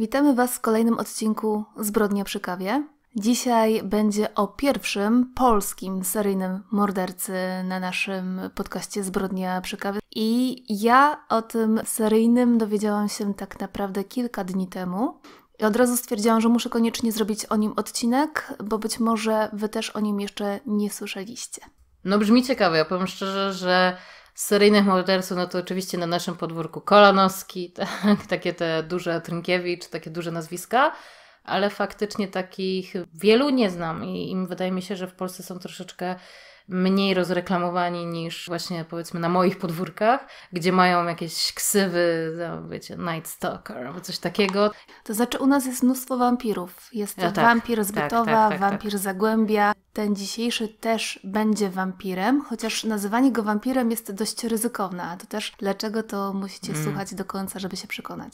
Witamy Was w kolejnym odcinku Zbrodnia przy kawie. Dzisiaj będzie o pierwszym polskim seryjnym mordercy na naszym podcaście Zbrodnia przy kawie. I ja o tym seryjnym dowiedziałam się tak naprawdę kilka dni temu. I od razu stwierdziłam, że muszę koniecznie zrobić o nim odcinek, bo być może Wy też o nim jeszcze nie słyszeliście. No brzmi ciekawie. Ja powiem szczerze, że seryjnych morderców, no to oczywiście na naszym podwórku Kolanowski, tak, takie te duże Trynkiewicz, takie duże nazwiska, ale faktycznie takich wielu nie znam i, i wydaje mi się, że w Polsce są troszeczkę mniej rozreklamowani niż właśnie powiedzmy na moich podwórkach, gdzie mają jakieś ksywy, no, wiecie, Night Stalker albo coś takiego. To znaczy u nas jest mnóstwo wampirów. Jest ja, tak, wampir tak, z Bytowa, tak, tak, tak, wampir tak. Zagłębia. Ten dzisiejszy też będzie wampirem, chociaż nazywanie go wampirem jest dość ryzykowne. A to też dlaczego to musicie mm. słuchać do końca, żeby się przekonać.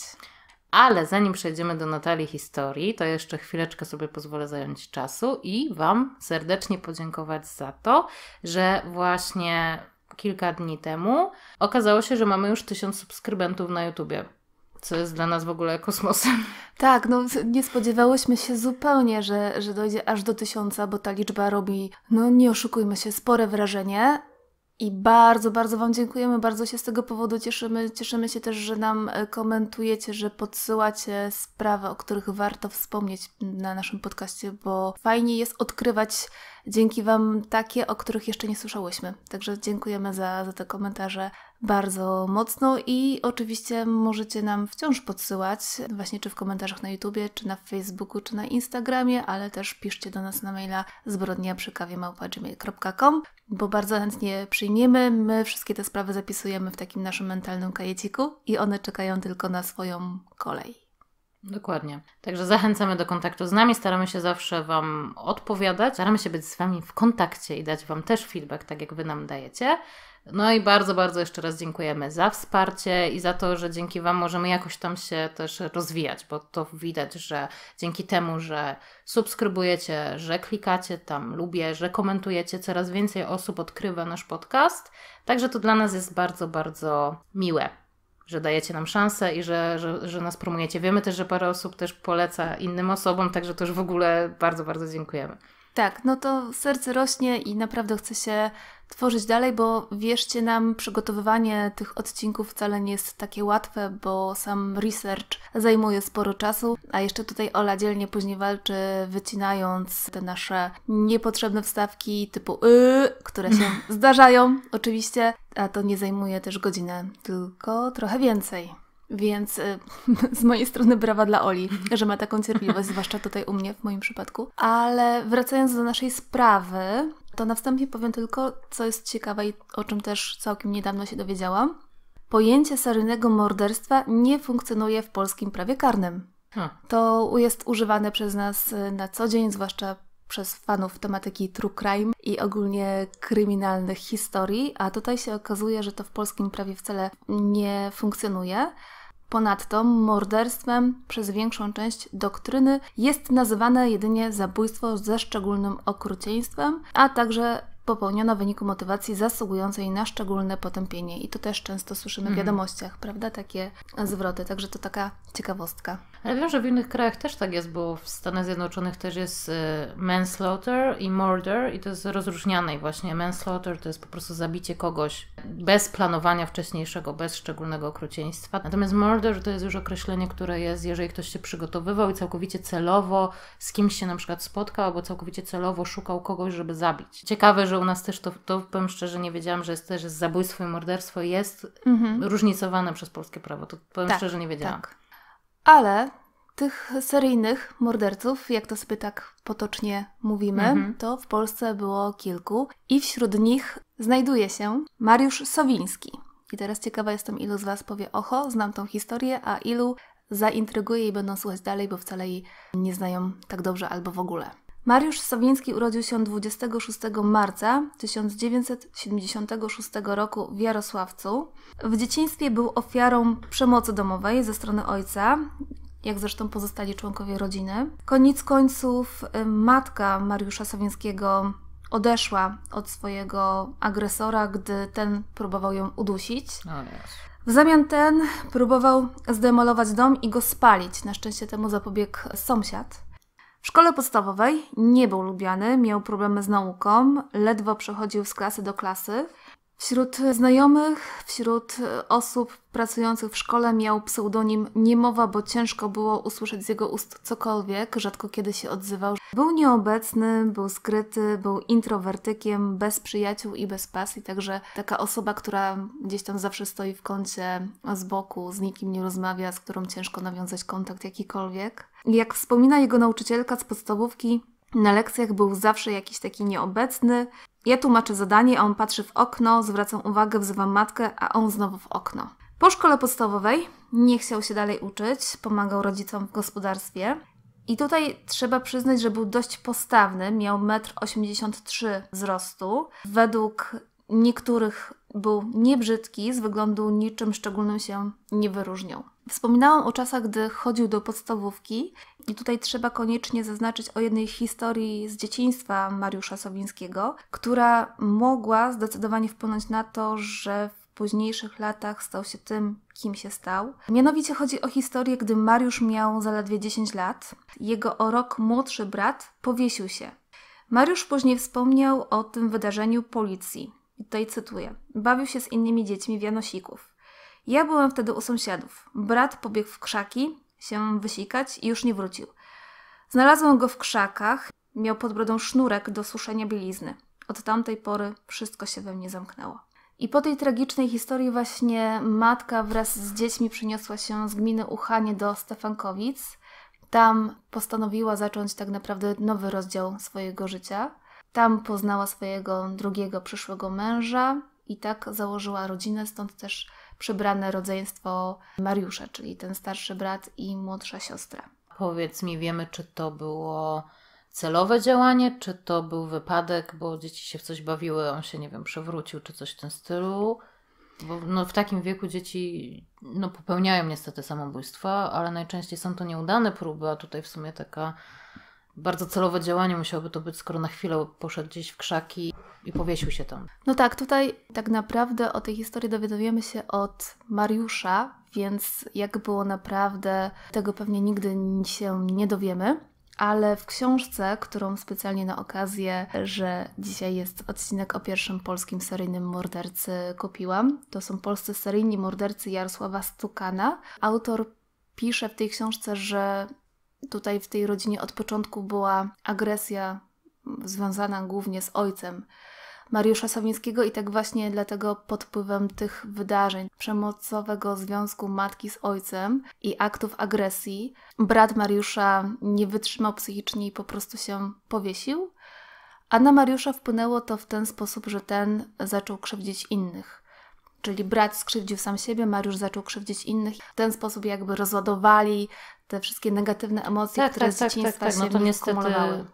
Ale zanim przejdziemy do Natalii historii, to jeszcze chwileczkę sobie pozwolę zająć czasu i Wam serdecznie podziękować za to, że właśnie kilka dni temu okazało się, że mamy już tysiąc subskrybentów na YouTubie co jest dla nas w ogóle kosmosem. Tak, no nie spodziewałyśmy się zupełnie, że, że dojdzie aż do tysiąca, bo ta liczba robi, no nie oszukujmy się, spore wrażenie. I bardzo, bardzo Wam dziękujemy, bardzo się z tego powodu cieszymy. Cieszymy się też, że nam e, komentujecie, że podsyłacie sprawy, o których warto wspomnieć na naszym podcaście, bo fajnie jest odkrywać dzięki Wam takie, o których jeszcze nie słyszałyśmy. Także dziękujemy za, za te komentarze bardzo mocno i oczywiście możecie nam wciąż podsyłać, właśnie czy w komentarzach na YouTubie, czy na Facebooku, czy na Instagramie, ale też piszcie do nas na maila zbrodnia przy bo bardzo chętnie przyjmiemy. My wszystkie te sprawy zapisujemy w takim naszym mentalnym kajeciku i one czekają tylko na swoją kolej. Dokładnie. Także zachęcamy do kontaktu z nami, staramy się zawsze Wam odpowiadać, staramy się być z Wami w kontakcie i dać Wam też feedback, tak jak Wy nam dajecie. No i bardzo, bardzo jeszcze raz dziękujemy za wsparcie i za to, że dzięki Wam możemy jakoś tam się też rozwijać, bo to widać, że dzięki temu, że subskrybujecie, że klikacie tam lubię, że komentujecie, coraz więcej osób odkrywa nasz podcast. Także to dla nas jest bardzo, bardzo miłe że dajecie nam szansę i że, że, że nas promujecie. Wiemy też, że parę osób też poleca innym osobom, także to już w ogóle bardzo, bardzo dziękujemy. Tak, no to serce rośnie i naprawdę chce się tworzyć dalej, bo wierzcie nam, przygotowywanie tych odcinków wcale nie jest takie łatwe, bo sam research zajmuje sporo czasu, a jeszcze tutaj Ola dzielnie później walczy, wycinając te nasze niepotrzebne wstawki typu yy, które się zdarzają oczywiście, a to nie zajmuje też godzinę, tylko trochę więcej. Więc e, z mojej strony brawa dla Oli, że ma taką cierpliwość, zwłaszcza tutaj u mnie w moim przypadku. Ale wracając do naszej sprawy, to na wstępie powiem tylko, co jest ciekawe i o czym też całkiem niedawno się dowiedziałam. Pojęcie seryjnego morderstwa nie funkcjonuje w polskim prawie karnym. To jest używane przez nas e, na co dzień, zwłaszcza przez fanów tematyki true crime i ogólnie kryminalnych historii, a tutaj się okazuje, że to w polskim prawie wcale nie funkcjonuje. Ponadto morderstwem przez większą część doktryny jest nazywane jedynie zabójstwo ze szczególnym okrucieństwem, a także popełniono w wyniku motywacji zasługującej na szczególne potępienie. I to też często słyszymy w mhm. wiadomościach, prawda? Takie zwroty. Także to taka ciekawostka. Ale wiem, że w innych krajach też tak jest, bo w Stanach Zjednoczonych też jest y, manslaughter i murder i to jest rozróżniane i właśnie manslaughter to jest po prostu zabicie kogoś bez planowania wcześniejszego, bez szczególnego okrucieństwa. Natomiast murder to jest już określenie, które jest, jeżeli ktoś się przygotowywał i całkowicie celowo z kimś się na przykład spotkał, albo całkowicie celowo szukał kogoś, żeby zabić. Ciekawe, że u nas też to, to powiem szczerze, nie wiedziałam, że jest też zabójstwo i morderstwo jest mhm. różnicowane przez polskie prawo. To powiem tak, szczerze, nie wiedziałam. Tak. Ale tych seryjnych morderców, jak to sobie tak potocznie mówimy, mhm. to w Polsce było kilku i wśród nich znajduje się Mariusz Sowiński. I teraz ciekawa jestem, ilu z Was powie oho, znam tą historię, a ilu zaintryguje i będą słuchać dalej, bo wcale jej nie znają tak dobrze albo w ogóle. Mariusz Sawiński urodził się 26 marca 1976 roku w Jarosławcu. W dzieciństwie był ofiarą przemocy domowej ze strony ojca, jak zresztą pozostali członkowie rodziny. Koniec końców y, matka Mariusza Sawińskiego odeszła od swojego agresora, gdy ten próbował ją udusić. W zamian ten próbował zdemolować dom i go spalić. Na szczęście temu zapobiegł sąsiad. W szkole podstawowej nie był lubiany, miał problemy z nauką, ledwo przechodził z klasy do klasy. Wśród znajomych, wśród e, osób pracujących w szkole miał pseudonim Niemowa, bo ciężko było usłyszeć z jego ust cokolwiek, rzadko kiedy się odzywał. Był nieobecny, był skryty, był introwertykiem, bez przyjaciół i bez pasji, także taka osoba, która gdzieś tam zawsze stoi w kącie z boku, z nikim nie rozmawia, z którą ciężko nawiązać kontakt jakikolwiek. Jak wspomina jego nauczycielka z podstawówki, na lekcjach był zawsze jakiś taki nieobecny, ja tłumaczę zadanie, a on patrzy w okno, zwracam uwagę, wzywam matkę, a on znowu w okno. Po szkole podstawowej nie chciał się dalej uczyć, pomagał rodzicom w gospodarstwie. I tutaj trzeba przyznać, że był dość postawny, miał 1,83 m wzrostu. Według niektórych był niebrzydki, z wyglądu niczym szczególnym się nie wyróżniał. Wspominałam o czasach, gdy chodził do podstawówki i tutaj trzeba koniecznie zaznaczyć o jednej historii z dzieciństwa Mariusza Sowińskiego, która mogła zdecydowanie wpłynąć na to, że w późniejszych latach stał się tym, kim się stał. Mianowicie chodzi o historię, gdy Mariusz miał zaledwie 10 lat. Jego o rok młodszy brat powiesił się. Mariusz później wspomniał o tym wydarzeniu policji. I tutaj cytuję: Bawił się z innymi dziećmi w Janosików. Ja byłem wtedy u sąsiadów. Brat pobiegł w krzaki, się wysikać i już nie wrócił. Znalazłam go w krzakach, miał pod brodą sznurek do suszenia bielizny. Od tamtej pory wszystko się we mnie zamknęło. I po tej tragicznej historii właśnie matka wraz z dziećmi przeniosła się z gminy Uchanie do Stefankowic. Tam postanowiła zacząć tak naprawdę nowy rozdział swojego życia. Tam poznała swojego drugiego przyszłego męża i tak założyła rodzinę, stąd też przybrane rodzeństwo Mariusza, czyli ten starszy brat i młodsza siostra. Powiedz mi, wiemy, czy to było celowe działanie, czy to był wypadek, bo dzieci się w coś bawiły, on się, nie wiem, przewrócił, czy coś w tym stylu. Bo no, w takim wieku dzieci no, popełniają niestety samobójstwa, ale najczęściej są to nieudane próby, a tutaj w sumie taka bardzo celowe działanie musiałoby to być, skoro na chwilę poszedł gdzieś w krzaki i powiesił się tam. No tak, tutaj tak naprawdę o tej historii dowiadujemy się od Mariusza, więc jak było naprawdę, tego pewnie nigdy się nie dowiemy. Ale w książce, którą specjalnie na okazję, że dzisiaj jest odcinek o pierwszym polskim seryjnym mordercy kupiłam, to są polscy seryjni mordercy Jarosława Stukana. Autor pisze w tej książce, że tutaj w tej rodzinie od początku była agresja związana głównie z ojcem Mariusza Sawińskiego i tak właśnie dlatego pod wpływem tych wydarzeń, przemocowego związku matki z ojcem i aktów agresji, brat Mariusza nie wytrzymał psychicznie i po prostu się powiesił. A na Mariusza wpłynęło to w ten sposób, że ten zaczął krzywdzić innych. Czyli brat skrzywdził sam siebie, Mariusz zaczął krzywdzić innych. W ten sposób jakby rozładowali te wszystkie negatywne emocje, tak, które tak, z tak, dzieciństwa tak, tak, tak. No to niestety,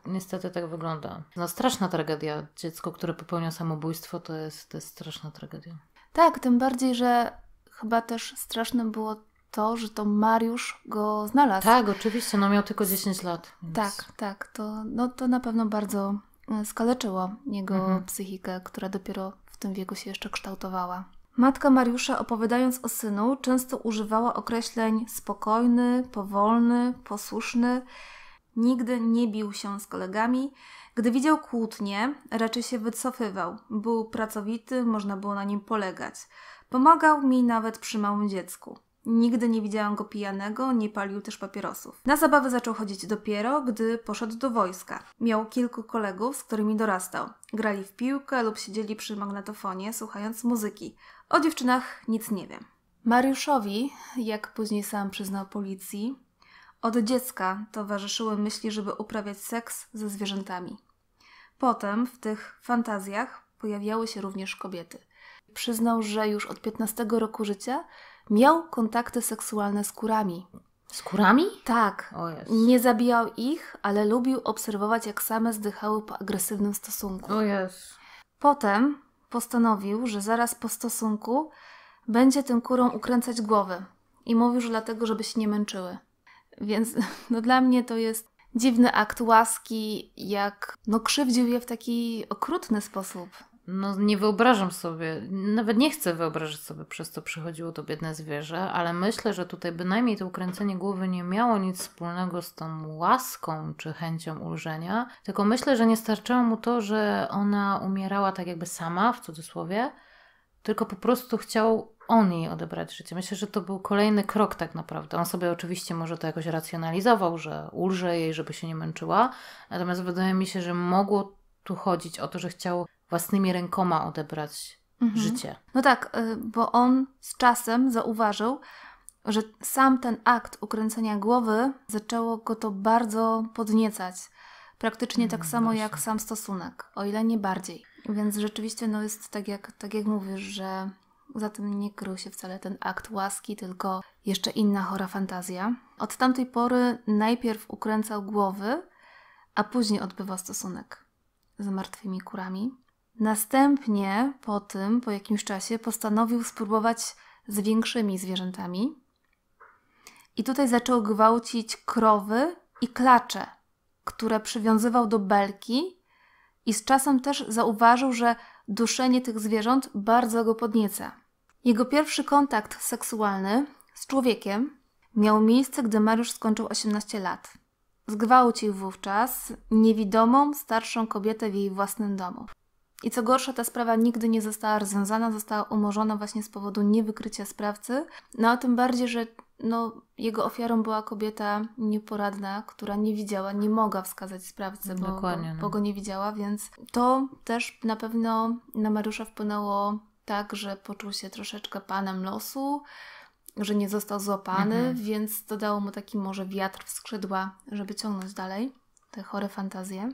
niestety tak wygląda. No straszna tragedia. Dziecko, które popełnia samobójstwo, to jest, to jest straszna tragedia. Tak, tym bardziej, że chyba też straszne było to, że to Mariusz go znalazł. Tak, oczywiście, no miał tylko 10 lat. Więc... Tak, tak, to, no, to na pewno bardzo e, skaleczyło jego mhm. psychikę, która dopiero w tym wieku się jeszcze kształtowała. Matka Mariusza, opowiadając o synu, często używała określeń spokojny, powolny, posłuszny. Nigdy nie bił się z kolegami. Gdy widział kłótnie, raczej się wycofywał. Był pracowity, można było na nim polegać. Pomagał mi nawet przy małym dziecku. Nigdy nie widziałam go pijanego, nie palił też papierosów. Na zabawy zaczął chodzić dopiero, gdy poszedł do wojska. Miał kilku kolegów, z którymi dorastał. Grali w piłkę lub siedzieli przy magnetofonie, słuchając muzyki. O dziewczynach nic nie wiem. Mariuszowi, jak później sam przyznał policji, od dziecka towarzyszyły myśli, żeby uprawiać seks ze zwierzętami. Potem w tych fantazjach pojawiały się również kobiety. Przyznał, że już od 15 roku życia miał kontakty seksualne z kurami. Z kurami? Tak. Nie zabijał ich, ale lubił obserwować, jak same zdychały po agresywnym stosunku. O Potem postanowił, że zaraz po stosunku będzie tym kurom ukręcać głowy. I mówił, że dlatego, żeby się nie męczyły. Więc no, dla mnie to jest dziwny akt łaski, jak no, krzywdził je w taki okrutny sposób no nie wyobrażam sobie, nawet nie chcę wyobrażać sobie, przez co przychodziło to biedne zwierzę, ale myślę, że tutaj bynajmniej to ukręcenie głowy nie miało nic wspólnego z tą łaską czy chęcią ulżenia, tylko myślę, że nie starczyło mu to, że ona umierała tak jakby sama, w cudzysłowie, tylko po prostu chciał on jej odebrać życie. Myślę, że to był kolejny krok tak naprawdę. On sobie oczywiście może to jakoś racjonalizował, że ulże jej, żeby się nie męczyła, natomiast wydaje mi się, że mogło tu chodzić o to, że chciał własnymi rękoma odebrać mhm. życie. No tak, y, bo on z czasem zauważył, że sam ten akt ukręcenia głowy zaczęło go to bardzo podniecać. Praktycznie tak mm, samo Właśnie. jak sam stosunek, o ile nie bardziej. Więc rzeczywiście no jest tak jak, tak jak mówisz, że za tym nie krył się wcale ten akt łaski, tylko jeszcze inna chora fantazja. Od tamtej pory najpierw ukręcał głowy, a później odbywa stosunek z martwymi kurami. Następnie po tym, po jakimś czasie, postanowił spróbować z większymi zwierzętami. I tutaj zaczął gwałcić krowy i klacze, które przywiązywał do belki, i z czasem też zauważył, że duszenie tych zwierząt bardzo go podnieca. Jego pierwszy kontakt seksualny z człowiekiem miał miejsce, gdy Mariusz skończył 18 lat. Zgwałcił wówczas niewidomą, starszą kobietę w jej własnym domu. I co gorsza, ta sprawa nigdy nie została rozwiązana, została umorzona właśnie z powodu niewykrycia sprawcy. No a tym bardziej, że no, jego ofiarą była kobieta nieporadna, która nie widziała, nie mogła wskazać sprawcy, bo, no. bo go nie widziała, więc to też na pewno na Mariusza wpłynęło tak, że poczuł się troszeczkę panem losu, że nie został złapany, mhm. więc dodało mu taki może wiatr w skrzydła, żeby ciągnąć dalej te chore fantazje.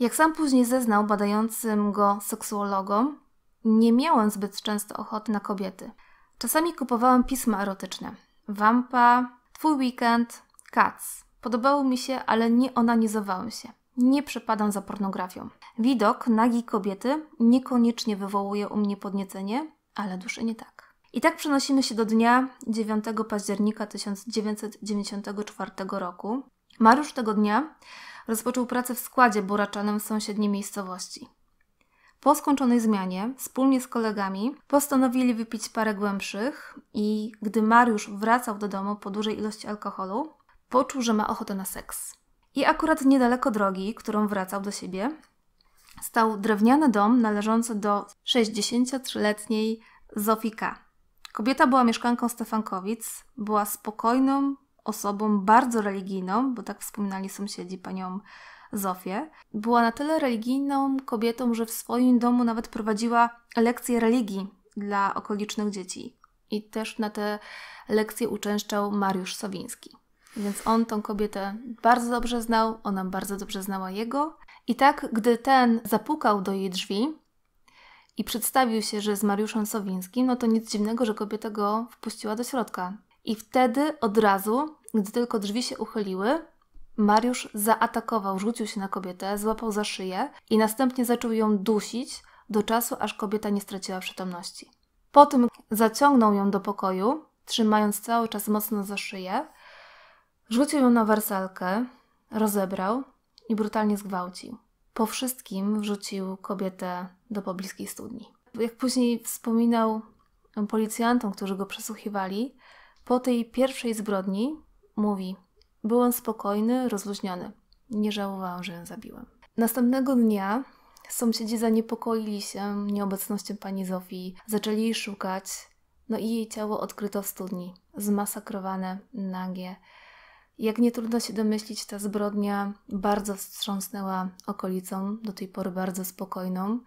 Jak sam później zeznał badającym go seksuologom, nie miałem zbyt często ochoty na kobiety. Czasami kupowałem pisma erotyczne. Wampa, Twój Weekend, Katz. Podobało mi się, ale nie onanizowałem się. Nie przepadam za pornografią. Widok nagi kobiety niekoniecznie wywołuje u mnie podniecenie, ale duszy nie tak. I tak przenosimy się do dnia 9 października 1994 roku. Mariusz tego dnia rozpoczął pracę w składzie buraczanym w sąsiedniej miejscowości. Po skończonej zmianie, wspólnie z kolegami, postanowili wypić parę głębszych i gdy Mariusz wracał do domu po dużej ilości alkoholu, poczuł, że ma ochotę na seks. I akurat niedaleko drogi, którą wracał do siebie, stał drewniany dom należący do 63-letniej Zofika. Kobieta była mieszkanką Stefankowic, była spokojną, osobą bardzo religijną, bo tak wspominali sąsiedzi panią Zofię. Była na tyle religijną kobietą, że w swoim domu nawet prowadziła lekcje religii dla okolicznych dzieci. I też na te lekcje uczęszczał Mariusz Sowiński. Więc on tą kobietę bardzo dobrze znał, ona bardzo dobrze znała jego. I tak, gdy ten zapukał do jej drzwi i przedstawił się, że z Mariuszem Sowińskim, no to nic dziwnego, że kobieta go wpuściła do środka. I wtedy od razu gdy tylko drzwi się uchyliły, Mariusz zaatakował, rzucił się na kobietę, złapał za szyję i następnie zaczął ją dusić do czasu, aż kobieta nie straciła przytomności. Po tym zaciągnął ją do pokoju, trzymając cały czas mocno za szyję, rzucił ją na wersalkę, rozebrał i brutalnie zgwałcił. Po wszystkim wrzucił kobietę do pobliskiej studni. Jak później wspominał policjantom, którzy go przesłuchiwali, po tej pierwszej zbrodni Mówi: Byłem spokojny, rozluźniony. Nie żałowałam, że ją zabiłem. Następnego dnia sąsiedzi zaniepokoili się nieobecnością pani Zofii, zaczęli jej szukać, no i jej ciało odkryto w studni, zmasakrowane, nagie. Jak nie trudno się domyślić, ta zbrodnia bardzo wstrząsnęła okolicą, do tej pory bardzo spokojną,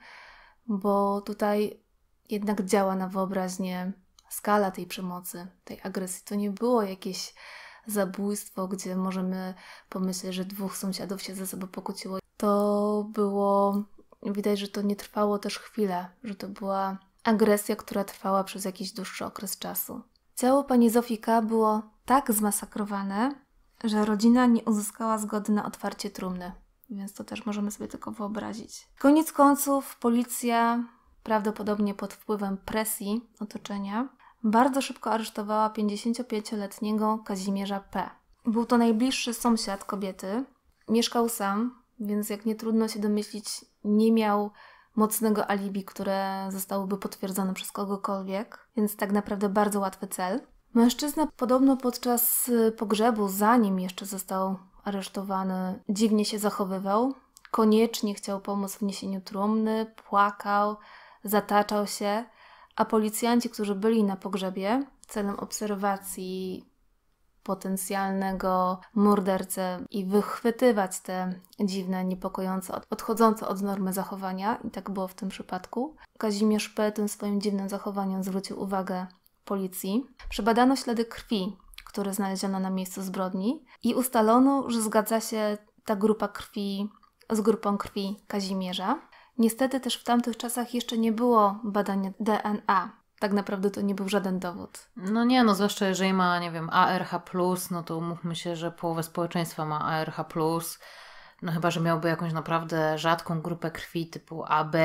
bo tutaj jednak działa na wyobraźnię skala tej przemocy, tej agresji. To nie było jakieś zabójstwo, gdzie możemy pomyśleć, że dwóch sąsiadów się ze sobą pokłóciło. To było, widać, że to nie trwało też chwilę, że to była agresja, która trwała przez jakiś dłuższy okres czasu. Ciało pani Zofika było tak zmasakrowane, że rodzina nie uzyskała zgody na otwarcie trumny. Więc to też możemy sobie tylko wyobrazić. Koniec końców policja prawdopodobnie pod wpływem presji otoczenia bardzo szybko aresztowała 55-letniego Kazimierza P. Był to najbliższy sąsiad kobiety. Mieszkał sam, więc jak nie trudno się domyślić, nie miał mocnego alibi, które zostałoby potwierdzone przez kogokolwiek, więc tak naprawdę bardzo łatwy cel. Mężczyzna podobno podczas y, pogrzebu, zanim jeszcze został aresztowany, dziwnie się zachowywał. Koniecznie chciał pomóc w niesieniu trumny, płakał, zataczał się a policjanci, którzy byli na pogrzebie celem obserwacji potencjalnego mordercę i wychwytywać te dziwne, niepokojące, odchodzące od normy zachowania, i tak było w tym przypadku. Kazimierz P. tym swoim dziwnym zachowaniem zwrócił uwagę policji. Przebadano ślady krwi, które znaleziono na miejscu zbrodni i ustalono, że zgadza się ta grupa krwi z grupą krwi Kazimierza. Niestety też w tamtych czasach jeszcze nie było badania DNA, tak naprawdę to nie był żaden dowód. No nie, no zwłaszcza jeżeli ma, nie wiem, ARH, no to umówmy się, że połowa społeczeństwa ma ARH. No chyba, że miałby jakąś naprawdę rzadką grupę krwi typu AB,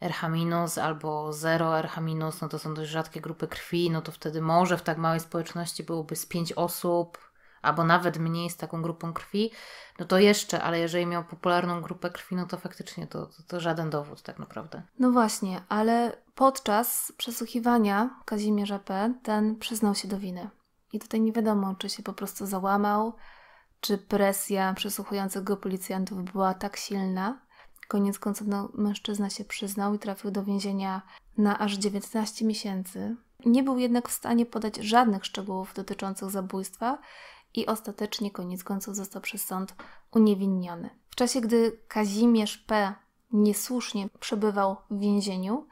RH- albo 0 RH-, no to są dość rzadkie grupy krwi, no to wtedy może w tak małej społeczności byłoby z 5 osób, albo nawet mniej z taką grupą krwi, no to jeszcze, ale jeżeli miał popularną grupę krwi, no to faktycznie to, to, to żaden dowód tak naprawdę. No właśnie, ale podczas przesłuchiwania Kazimierza P. ten przyznał się do winy. I tutaj nie wiadomo, czy się po prostu załamał, czy presja przesłuchujących go policjantów była tak silna. Koniec końców no, mężczyzna się przyznał i trafił do więzienia na aż 19 miesięcy. Nie był jednak w stanie podać żadnych szczegółów dotyczących zabójstwa, i ostatecznie koniec końców został przez sąd uniewinniony. W czasie, gdy Kazimierz P. niesłusznie przebywał w więzieniu,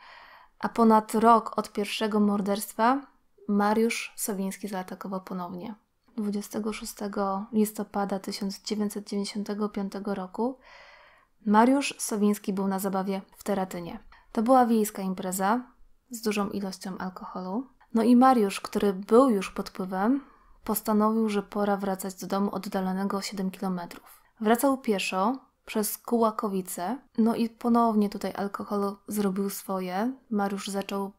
a ponad rok od pierwszego morderstwa, Mariusz Sowiński zaatakował ponownie. 26 listopada 1995 roku Mariusz Sowiński był na zabawie w Teratynie. To była wiejska impreza z dużą ilością alkoholu. No i Mariusz, który był już pod wpływem, postanowił, że pora wracać do domu oddalonego o 7 km. Wracał pieszo przez Kułakowice, no i ponownie tutaj alkohol zrobił swoje. Mariusz zaczął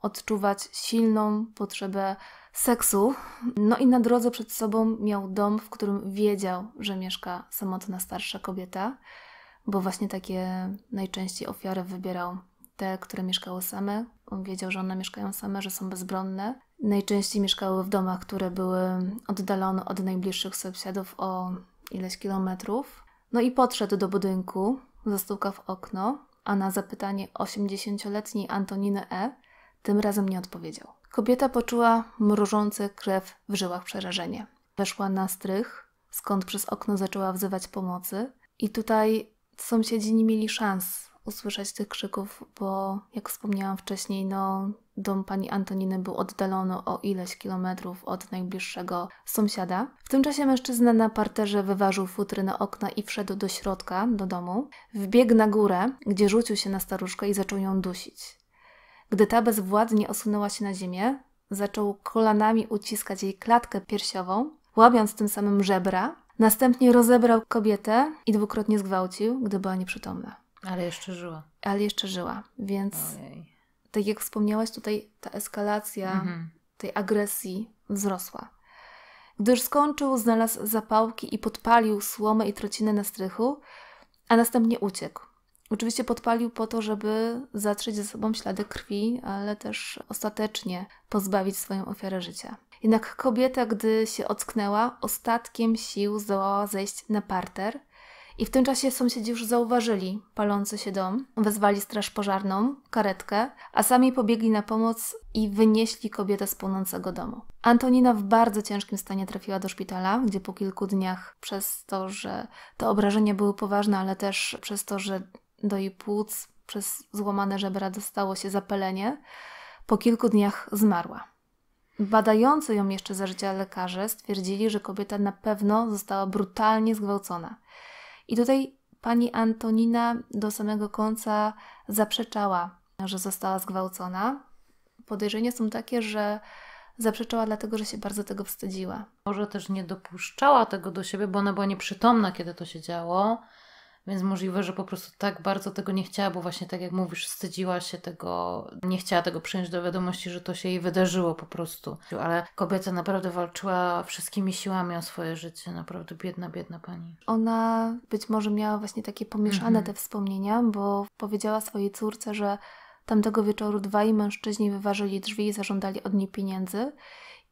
odczuwać silną potrzebę seksu. No i na drodze przed sobą miał dom, w którym wiedział, że mieszka samotna starsza kobieta, bo właśnie takie najczęściej ofiary wybierał te, które mieszkały same. On wiedział, że one mieszkają same, że są bezbronne. Najczęściej mieszkały w domach, które były oddalone od najbliższych sąsiadów o ileś kilometrów. No i podszedł do budynku, zastukał w okno, a na zapytanie 80-letniej Antoniny E. tym razem nie odpowiedział. Kobieta poczuła mrożące krew w żyłach przerażenie. Weszła na strych, skąd przez okno zaczęła wzywać pomocy. I tutaj sąsiedzi nie mieli szans usłyszeć tych krzyków, bo jak wspomniałam wcześniej, no dom pani Antoniny był oddalony o ileś kilometrów od najbliższego sąsiada. W tym czasie mężczyzna na parterze wyważył futry na okna i wszedł do środka, do domu. Wbiegł na górę, gdzie rzucił się na staruszkę i zaczął ją dusić. Gdy ta bezwładnie osunęła się na ziemię, zaczął kolanami uciskać jej klatkę piersiową, łabiąc tym samym żebra. Następnie rozebrał kobietę i dwukrotnie zgwałcił, gdy była nieprzytomna. Ale jeszcze żyła. Ale jeszcze żyła, więc Ojej tak jak wspomniałaś, tutaj ta eskalacja mhm. tej agresji wzrosła. Gdy już skończył, znalazł zapałki i podpalił słomę i trocinę na strychu, a następnie uciekł. Oczywiście podpalił po to, żeby zatrzeć ze sobą ślady krwi, ale też ostatecznie pozbawić swoją ofiarę życia. Jednak kobieta, gdy się ocknęła, ostatkiem sił zdołała zejść na parter – i w tym czasie sąsiedzi już zauważyli palący się dom, wezwali straż pożarną, karetkę, a sami pobiegli na pomoc i wynieśli kobietę z płonącego domu. Antonina w bardzo ciężkim stanie trafiła do szpitala, gdzie po kilku dniach, przez to, że te obrażenia były poważne, ale też przez to, że do jej płuc przez złamane żebra dostało się zapalenie, po kilku dniach zmarła. Badający ją jeszcze za życia lekarze stwierdzili, że kobieta na pewno została brutalnie zgwałcona. I tutaj pani Antonina do samego końca zaprzeczała, że została zgwałcona. Podejrzenia są takie, że zaprzeczała dlatego, że się bardzo tego wstydziła. Może też nie dopuszczała tego do siebie, bo ona była nieprzytomna, kiedy to się działo. Więc możliwe, że po prostu tak bardzo tego nie chciała, bo właśnie tak jak mówisz, wstydziła się tego, nie chciała tego przyjąć do wiadomości, że to się jej wydarzyło po prostu. Ale kobieta naprawdę walczyła wszystkimi siłami o swoje życie, naprawdę biedna, biedna pani. Ona być może miała właśnie takie pomieszane mhm. te wspomnienia, bo powiedziała swojej córce, że tamtego wieczoru dwaj mężczyźni wyważyli drzwi i zażądali od niej pieniędzy.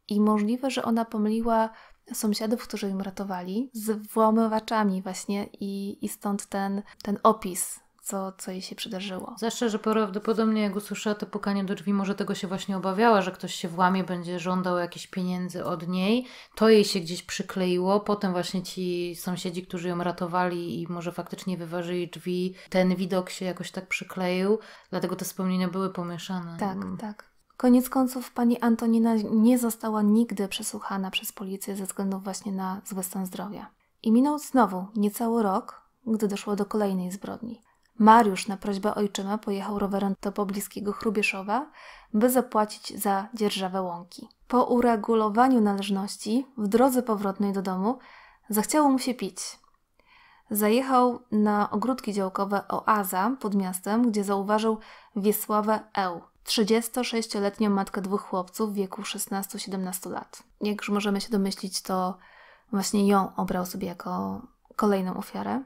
I możliwe, że ona pomyliła sąsiadów, którzy im ratowali, z włamywaczami właśnie i, i stąd ten, ten opis co, co jej się przydarzyło. Zawsze, że prawdopodobnie jak usłyszała to pukanie do drzwi, może tego się właśnie obawiała, że ktoś się włamie, będzie żądał jakichś pieniędzy od niej. To jej się gdzieś przykleiło. Potem właśnie ci sąsiedzi, którzy ją ratowali i może faktycznie wyważyli drzwi, ten widok się jakoś tak przykleił. Dlatego te wspomnienia były pomieszane. Tak, mm. tak. Koniec końców pani Antonina nie została nigdy przesłuchana przez policję ze względu właśnie na zły stan zdrowia. I minął znowu niecały rok, gdy doszło do kolejnej zbrodni. Mariusz na prośbę ojczyma pojechał rowerem do pobliskiego Chrubieszowa, by zapłacić za dzierżawę łąki. Po uregulowaniu należności w drodze powrotnej do domu zachciało mu się pić. Zajechał na ogródki działkowe Oaza pod miastem, gdzie zauważył Wiesławę Eł – 36-letnią matkę dwóch chłopców w wieku 16-17 lat. Jak już możemy się domyślić, to właśnie ją obrał sobie jako kolejną ofiarę.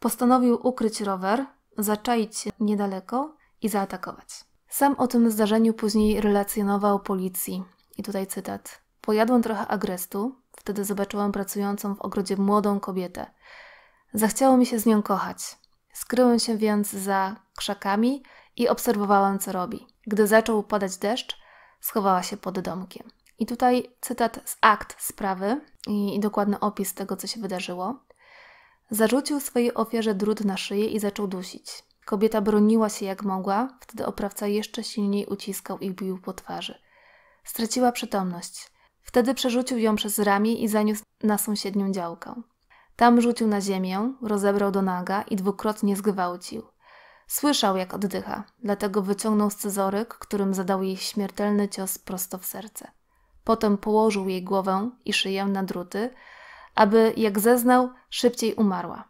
Postanowił ukryć rower, zaczaić się niedaleko i zaatakować. Sam o tym zdarzeniu później relacjonował policji. I tutaj cytat. Pojadłem trochę agrestu, wtedy zobaczyłam pracującą w ogrodzie młodą kobietę. Zachciało mi się z nią kochać. Skryłem się więc za krzakami i obserwowałam, co robi. Gdy zaczął padać deszcz, schowała się pod domkiem. I tutaj cytat z akt sprawy i, i dokładny opis tego, co się wydarzyło. Zarzucił swojej ofierze drut na szyję i zaczął dusić. Kobieta broniła się jak mogła, wtedy oprawca jeszcze silniej uciskał i bił po twarzy. Straciła przytomność. Wtedy przerzucił ją przez ramię i zaniósł na sąsiednią działkę. Tam rzucił na ziemię, rozebrał do naga i dwukrotnie zgwałcił. Słyszał, jak oddycha, dlatego wyciągnął scyzoryk, którym zadał jej śmiertelny cios prosto w serce. Potem położył jej głowę i szyję na druty, aby, jak zeznał, szybciej umarła.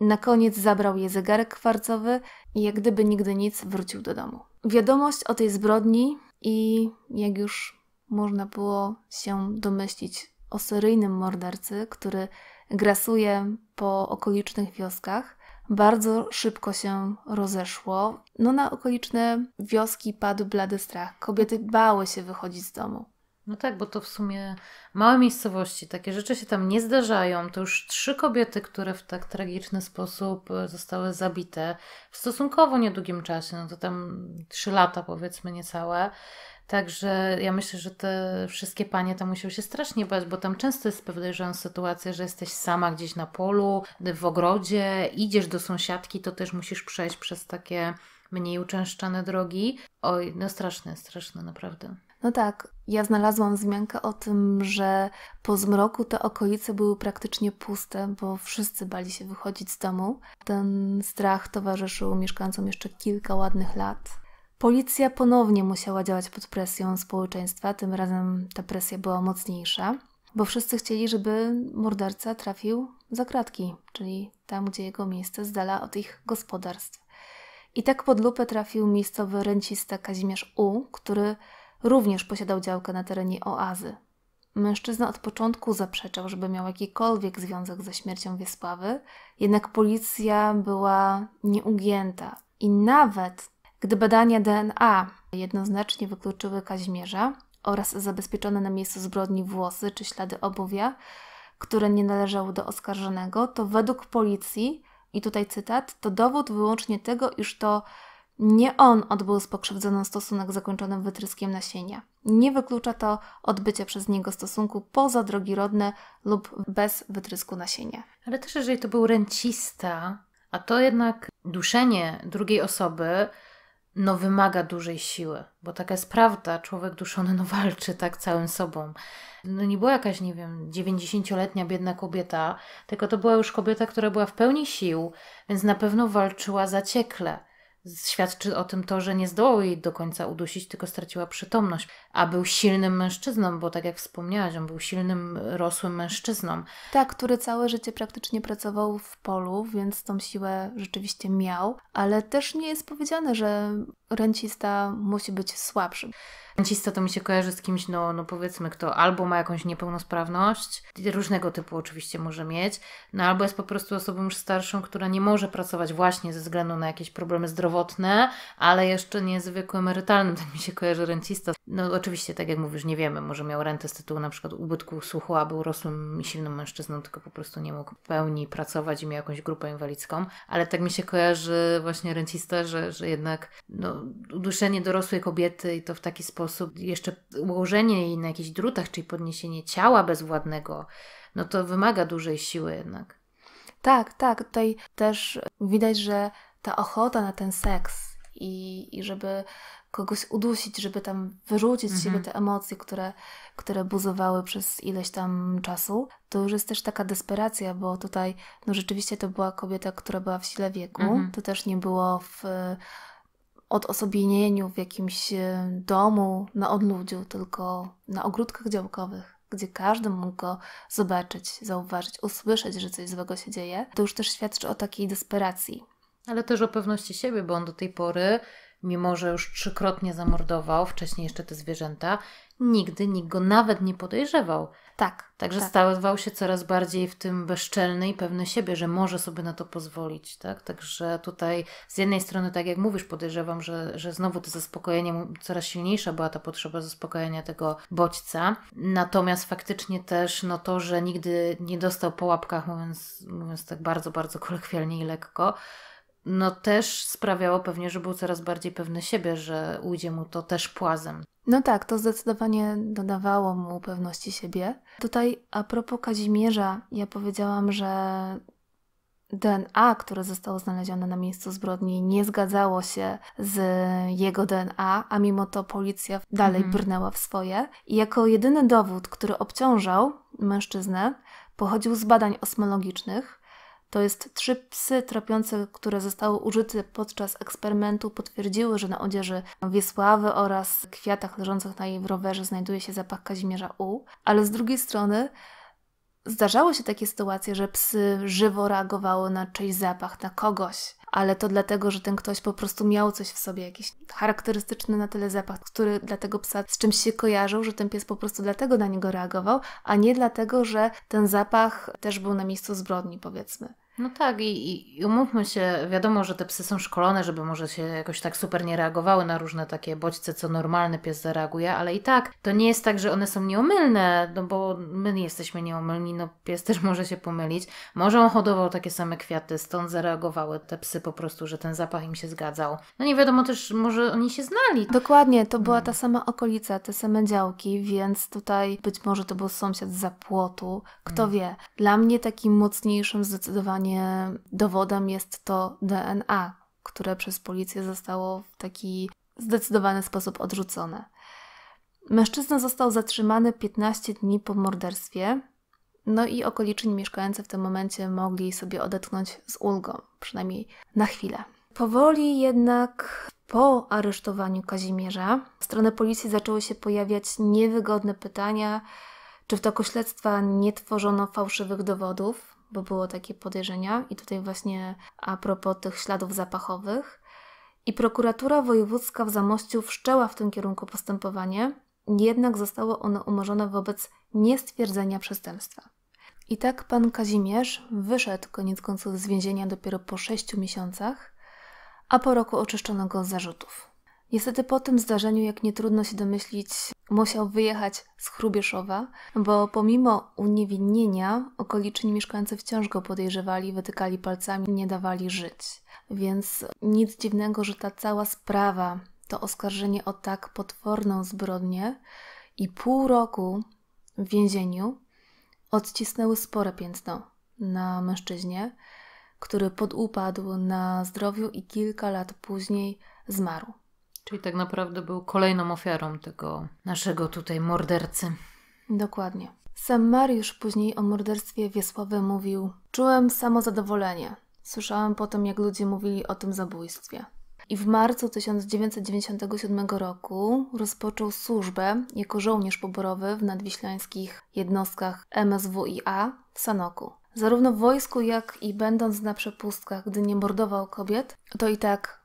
Na koniec zabrał jej zegarek kwarcowy i jak gdyby nigdy nic wrócił do domu. Wiadomość o tej zbrodni i, jak już można było się domyślić, o seryjnym mordercy, który grasuje po okolicznych wioskach, bardzo szybko się rozeszło. No na okoliczne wioski padł blady strach. Kobiety bały się wychodzić z domu. No tak, bo to w sumie małe miejscowości, takie rzeczy się tam nie zdarzają. To już trzy kobiety, które w tak tragiczny sposób e, zostały zabite w stosunkowo niedługim czasie, no to tam trzy lata powiedzmy niecałe. Także ja myślę, że te wszystkie panie tam musiały się strasznie bać, bo tam często jest podejrzana sytuacja, że jesteś sama gdzieś na polu, w ogrodzie, idziesz do sąsiadki, to też musisz przejść przez takie mniej uczęszczane drogi. Oj, no straszne, straszne naprawdę. No tak, ja znalazłam wzmiankę o tym, że po zmroku te okolice były praktycznie puste, bo wszyscy bali się wychodzić z domu. Ten strach towarzyszył mieszkańcom jeszcze kilka ładnych lat. Policja ponownie musiała działać pod presją społeczeństwa, tym razem ta presja była mocniejsza, bo wszyscy chcieli, żeby morderca trafił za kratki, czyli tam, gdzie jego miejsce z dala od ich gospodarstw. I tak pod lupę trafił miejscowy rencista Kazimierz U, który również posiadał działkę na terenie oazy. Mężczyzna od początku zaprzeczał, żeby miał jakikolwiek związek ze śmiercią Wiesławy, jednak policja była nieugięta i nawet gdy badania DNA jednoznacznie wykluczyły Kazimierza oraz zabezpieczone na miejscu zbrodni włosy czy ślady obuwia, które nie należały do oskarżonego, to według policji, i tutaj cytat, to dowód wyłącznie tego, iż to nie on odbył spokrzywdzoną stosunek zakończonym wytryskiem nasienia. Nie wyklucza to odbycia przez niego stosunku poza drogi rodne lub bez wytrysku nasienia. Ale też jeżeli to był ręcista, a to jednak duszenie drugiej osoby no wymaga dużej siły, bo taka jest prawda, człowiek duszony no walczy tak całym sobą. No nie była jakaś, nie wiem, 90-letnia biedna kobieta, tylko to była już kobieta, która była w pełni sił, więc na pewno walczyła zaciekle. Świadczy o tym to, że nie zdołał jej do końca udusić, tylko straciła przytomność. A był silnym mężczyzną, bo tak jak wspomniałaś, on był silnym, rosłym mężczyzną. Tak, który całe życie praktycznie pracował w polu, więc tą siłę rzeczywiście miał, ale też nie jest powiedziane, że rencista musi być słabszy. Rencista to mi się kojarzy z kimś, no, no powiedzmy, kto albo ma jakąś niepełnosprawność, różnego typu oczywiście może mieć, no albo jest po prostu osobą już starszą, która nie może pracować właśnie ze względu na jakieś problemy zdrowotne zdrowotne, ale jeszcze nie zwykłe tak mi się kojarzy rencista. No oczywiście, tak jak mówisz, nie wiemy, może miał rentę z tytułu na przykład ubytku słuchu, a był rosłym i silnym mężczyzną, tylko po prostu nie mógł w pełni pracować i miał jakąś grupę inwalidzką, ale tak mi się kojarzy właśnie rencista, że, że jednak no, uduszenie dorosłej kobiety i to w taki sposób, jeszcze ułożenie jej na jakichś drutach, czyli podniesienie ciała bezwładnego, no to wymaga dużej siły jednak. Tak, tak. Tutaj też widać, że ta ochota na ten seks i, i żeby kogoś udusić, żeby tam wyrzucić mhm. z siebie mhm. te emocje, które, które buzowały przez ileś tam czasu, to już jest też taka desperacja, bo tutaj no rzeczywiście to była kobieta, która była w sile wieku, mhm. to też nie było w odosobienieniu w jakimś e, domu na odludziu, tylko na ogródkach działkowych gdzie każdy mógł go zobaczyć, zauważyć, usłyszeć, że coś złego się dzieje, to już też świadczy o takiej desperacji, ale też o pewności siebie, bo on do tej pory, mimo że już trzykrotnie zamordował wcześniej jeszcze te zwierzęta, nigdy nikt go nawet nie podejrzewał. Tak. Także tak. stawał się coraz bardziej w tym bezczelny i pewny siebie, że może sobie na to pozwolić. Tak? Także tutaj z jednej strony, tak jak mówisz, podejrzewam, że, że znowu to zaspokojenie, coraz silniejsza była ta potrzeba zaspokojenia tego bodźca. Natomiast faktycznie też no to, że nigdy nie dostał po łapkach, mówiąc, mówiąc tak bardzo, bardzo kolokwialnie i lekko, no też sprawiało pewnie, że był coraz bardziej pewny siebie, że ujdzie mu to też płazem. No tak, to zdecydowanie dodawało mu pewności siebie. Tutaj a propos Kazimierza, ja powiedziałam, że DNA, które zostało znalezione na miejscu zbrodni, nie zgadzało się z jego DNA, a mimo to policja dalej mhm. brnęła w swoje. I jako jedyny dowód, który obciążał mężczyznę, pochodził z badań osmologicznych, to jest trzy psy trapiące, które zostały użyte podczas eksperymentu, potwierdziły, że na odzieży Wiesławy oraz kwiatach leżących na jej rowerze znajduje się zapach Kazimierza U. Ale z drugiej strony zdarzały się takie sytuacje, że psy żywo reagowały na czyjś zapach, na kogoś ale to dlatego, że ten ktoś po prostu miał coś w sobie, jakiś charakterystyczny na tyle zapach, który dla tego psa z czymś się kojarzył, że ten pies po prostu dlatego na niego reagował, a nie dlatego, że ten zapach też był na miejscu zbrodni, powiedzmy. No tak, i, i umówmy się, wiadomo, że te psy są szkolone, żeby może się jakoś tak super nie reagowały na różne takie bodźce, co normalny pies zareaguje, ale i tak to nie jest tak, że one są nieomylne, no bo my nie jesteśmy nieomylni, no pies też może się pomylić. Może on hodował takie same kwiaty, stąd zareagowały te psy po prostu, że ten zapach im się zgadzał. No nie wiadomo też, może oni się znali. Dokładnie, to była hmm. ta sama okolica, te same działki, więc tutaj być może to był sąsiad za zapłotu, kto hmm. wie. Dla mnie takim mocniejszym zdecydowanie dowodem jest to DNA, które przez policję zostało w taki zdecydowany sposób odrzucone. Mężczyzna został zatrzymany 15 dni po morderstwie, no i okoliczni mieszkający w tym momencie mogli sobie odetchnąć z ulgą, przynajmniej na chwilę. Powoli jednak po aresztowaniu Kazimierza w stronę policji zaczęły się pojawiać niewygodne pytania, czy w toku śledztwa nie tworzono fałszywych dowodów, bo było takie podejrzenia i tutaj właśnie a propos tych śladów zapachowych. I prokuratura wojewódzka w Zamościu wszczęła w tym kierunku postępowanie, jednak zostało ono umorzone wobec niestwierdzenia przestępstwa. I tak pan Kazimierz wyszedł koniec końców z więzienia dopiero po sześciu miesiącach, a po roku oczyszczono go z zarzutów. Niestety po tym zdarzeniu, jak nie trudno się domyślić, musiał wyjechać z Chrubieszowa, bo pomimo uniewinnienia okoliczni mieszkańcy wciąż go podejrzewali, wytykali palcami, nie dawali żyć. Więc nic dziwnego, że ta cała sprawa, to oskarżenie o tak potworną zbrodnię i pół roku w więzieniu odcisnęły spore piętno na mężczyźnie, który podupadł na zdrowiu i kilka lat później zmarł. Czyli tak naprawdę był kolejną ofiarą tego naszego tutaj mordercy. Dokładnie. Sam Mariusz później o morderstwie Wiesławy mówił: Czułem samozadowolenie. Słyszałem potem, jak ludzie mówili o tym zabójstwie. I w marcu 1997 roku rozpoczął służbę jako żołnierz poborowy w nadwiślańskich jednostkach MSWiA w Sanoku. Zarówno w wojsku, jak i będąc na przepustkach, gdy nie mordował kobiet, to i tak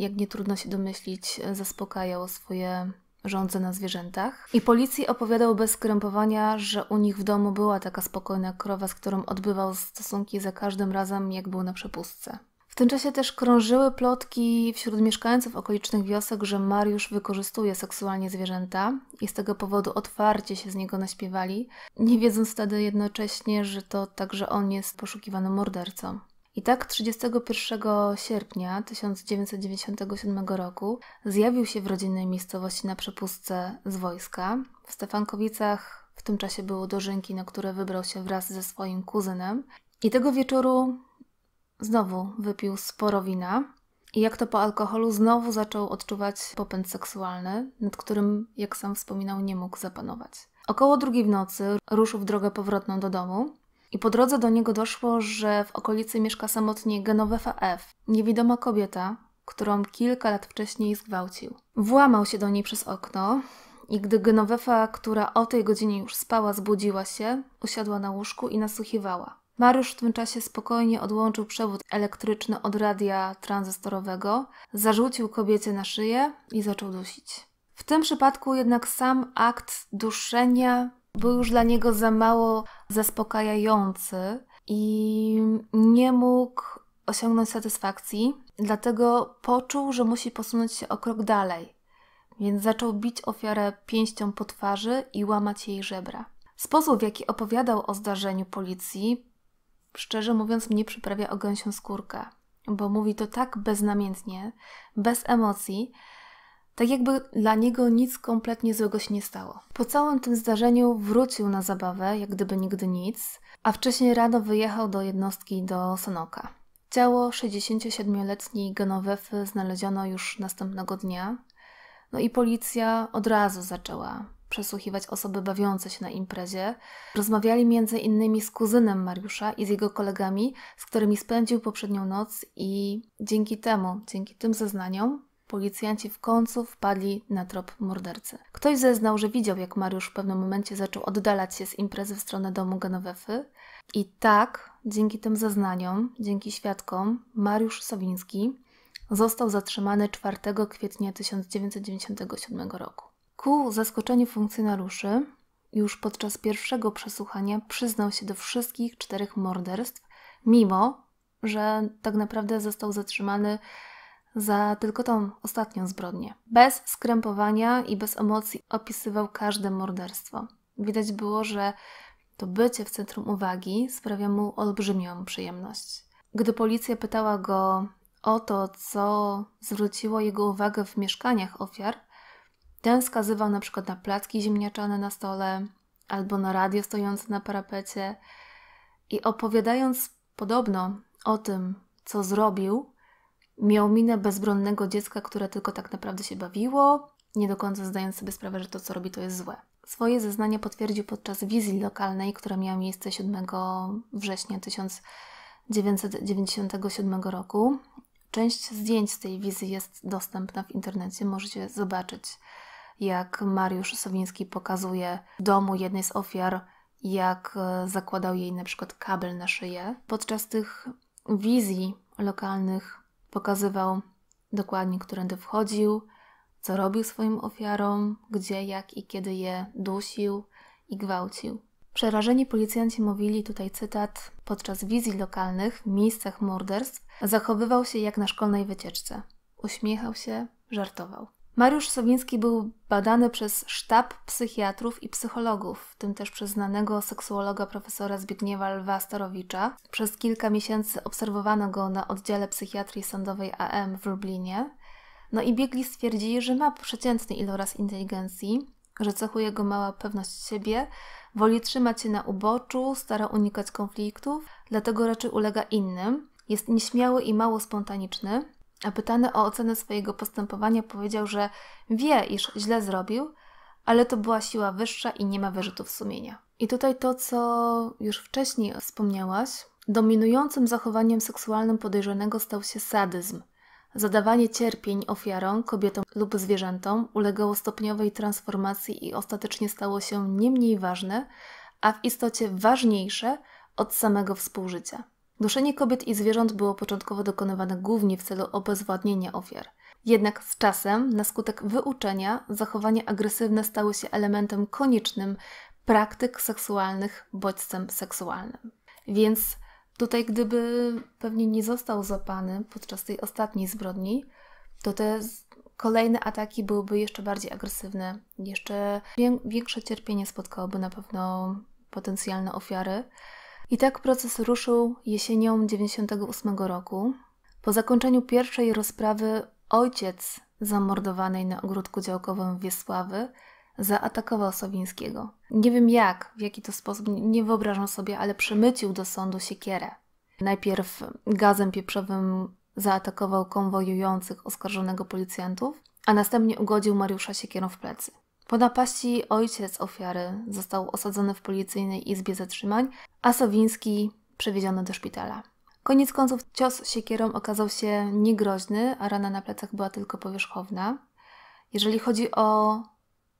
jak nie trudno się domyślić, e, zaspokajał swoje rządze na zwierzętach. I policji opowiadał bez skrępowania, że u nich w domu była taka spokojna krowa, z którą odbywał stosunki za każdym razem, jak był na przepustce. W tym czasie też krążyły plotki wśród mieszkańców okolicznych wiosek, że Mariusz wykorzystuje seksualnie zwierzęta i z tego powodu otwarcie się z niego naśpiewali, nie wiedząc wtedy jednocześnie, że to także on jest poszukiwanym mordercą. I tak 31 sierpnia 1997 roku zjawił się w rodzinnej miejscowości na przepustce z wojska. W Stefankowicach w tym czasie było dożynki, na które wybrał się wraz ze swoim kuzynem. I tego wieczoru znowu wypił sporo wina. I jak to po alkoholu znowu zaczął odczuwać popęd seksualny, nad którym, jak sam wspominał, nie mógł zapanować. Około drugiej w nocy ruszył w drogę powrotną do domu, i po drodze do niego doszło, że w okolicy mieszka samotnie Genovefa F., niewidoma kobieta, którą kilka lat wcześniej zgwałcił. Włamał się do niej przez okno i gdy Genovefa, która o tej godzinie już spała, zbudziła się, usiadła na łóżku i nasłuchiwała. Mariusz w tym czasie spokojnie odłączył przewód elektryczny od radia tranzystorowego, zarzucił kobiecie na szyję i zaczął dusić. W tym przypadku jednak sam akt duszenia był już dla niego za mało zaspokajający i nie mógł osiągnąć satysfakcji, dlatego poczuł, że musi posunąć się o krok dalej, więc zaczął bić ofiarę pięścią po twarzy i łamać jej żebra. Sposób, w jaki opowiadał o zdarzeniu policji, szczerze mówiąc, mnie przyprawia o gęsią skórkę, bo mówi to tak beznamiętnie, bez emocji, tak jakby dla niego nic kompletnie złego się nie stało. Po całym tym zdarzeniu wrócił na zabawę, jak gdyby nigdy nic, a wcześniej rano wyjechał do jednostki do Sonoka. Ciało 67-letniej Genowefy znaleziono już następnego dnia, no i policja od razu zaczęła przesłuchiwać osoby bawiące się na imprezie. Rozmawiali między innymi z kuzynem Mariusza i z jego kolegami, z którymi spędził poprzednią noc i dzięki temu, dzięki tym zeznaniom Policjanci w końcu wpadli na trop mordercy. Ktoś zeznał, że widział, jak Mariusz w pewnym momencie zaczął oddalać się z imprezy w stronę domu Genowefy. I tak, dzięki tym zeznaniom, dzięki świadkom, Mariusz Sowiński został zatrzymany 4 kwietnia 1997 roku. Ku zaskoczeniu funkcjonariuszy, już podczas pierwszego przesłuchania przyznał się do wszystkich czterech morderstw, mimo że tak naprawdę został zatrzymany za tylko tą ostatnią zbrodnię. Bez skrępowania i bez emocji opisywał każde morderstwo. Widać było, że to bycie w centrum uwagi sprawia mu olbrzymią przyjemność. Gdy policja pytała go o to, co zwróciło jego uwagę w mieszkaniach ofiar, ten wskazywał na przykład na placki ziemniaczane na stole albo na radio stojące na parapecie i opowiadając podobno o tym, co zrobił, Miał minę bezbronnego dziecka, które tylko tak naprawdę się bawiło, nie do końca zdając sobie sprawę, że to, co robi, to jest złe. Swoje zeznania potwierdził podczas wizji lokalnej, która miała miejsce 7 września 1997 roku. Część zdjęć z tej wizji jest dostępna w internecie, możecie zobaczyć, jak Mariusz Sowiński pokazuje w domu jednej z ofiar, jak e, zakładał jej na przykład kabel na szyję. Podczas tych wizji lokalnych Pokazywał dokładnie, którędy wchodził, co robił swoim ofiarom, gdzie, jak i kiedy je dusił i gwałcił. Przerażeni policjanci mówili tutaj cytat: Podczas wizji lokalnych w miejscach morderstw zachowywał się jak na szkolnej wycieczce. Uśmiechał się, żartował. Mariusz Sowiński był badany przez sztab psychiatrów i psychologów, w tym też przez znanego seksuologa profesora Zbigniewa Lwa Starowicza. Przez kilka miesięcy obserwowano go na oddziale psychiatrii sądowej AM w Lublinie. No i biegli stwierdzili, że ma przeciętny iloraz inteligencji, że cechuje go mała pewność siebie, woli trzymać się na uboczu, stara unikać konfliktów, dlatego raczej ulega innym, jest nieśmiały i mało spontaniczny. A pytany o ocenę swojego postępowania powiedział, że wie, iż źle zrobił, ale to była siła wyższa i nie ma wyrzutów sumienia. I tutaj to, co już wcześniej wspomniałaś, dominującym zachowaniem seksualnym podejrzanego stał się sadyzm. Zadawanie cierpień ofiarom, kobietom lub zwierzętom ulegało stopniowej transformacji i ostatecznie stało się nie mniej ważne, a w istocie ważniejsze od samego współżycia. Duszenie kobiet i zwierząt było początkowo dokonywane głównie w celu obezwładnienia ofiar. Jednak z czasem, na skutek wyuczenia, zachowania agresywne stały się elementem koniecznym praktyk seksualnych bodźcem seksualnym. Więc tutaj, gdyby pewnie nie został złapany podczas tej ostatniej zbrodni, to te kolejne ataki byłyby jeszcze bardziej agresywne, jeszcze większe cierpienie spotkałoby na pewno potencjalne ofiary. I tak proces ruszył jesienią 98 roku. Po zakończeniu pierwszej rozprawy ojciec zamordowanej na ogródku działkowym Wiesławy zaatakował Sowińskiego. Nie wiem jak, w jaki to sposób, nie wyobrażam sobie, ale przemycił do sądu siekierę. Najpierw gazem pieprzowym zaatakował konwojujących oskarżonego policjantów, a następnie ugodził Mariusza siekierą w plecy. Po napaści ojciec ofiary został osadzony w policyjnej izbie zatrzymań, a Sowiński przewieziony do szpitala. Koniec końców cios siekierą okazał się niegroźny, a rana na plecach była tylko powierzchowna. Jeżeli chodzi o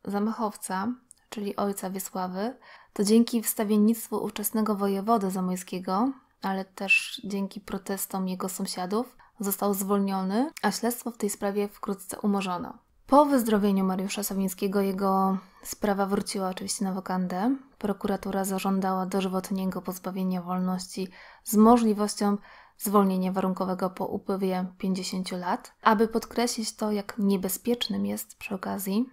zamachowca, czyli ojca Wiesławy, to dzięki wstawiennictwu ówczesnego wojewody zamojskiego, ale też dzięki protestom jego sąsiadów, został zwolniony, a śledztwo w tej sprawie wkrótce umorzono. Po wyzdrowieniu Mariusza Sawińskiego jego sprawa wróciła oczywiście na wokandę. Prokuratura zażądała dożywotniego pozbawienia wolności z możliwością zwolnienia warunkowego po upływie 50 lat. Aby podkreślić to, jak niebezpiecznym jest przy okazji,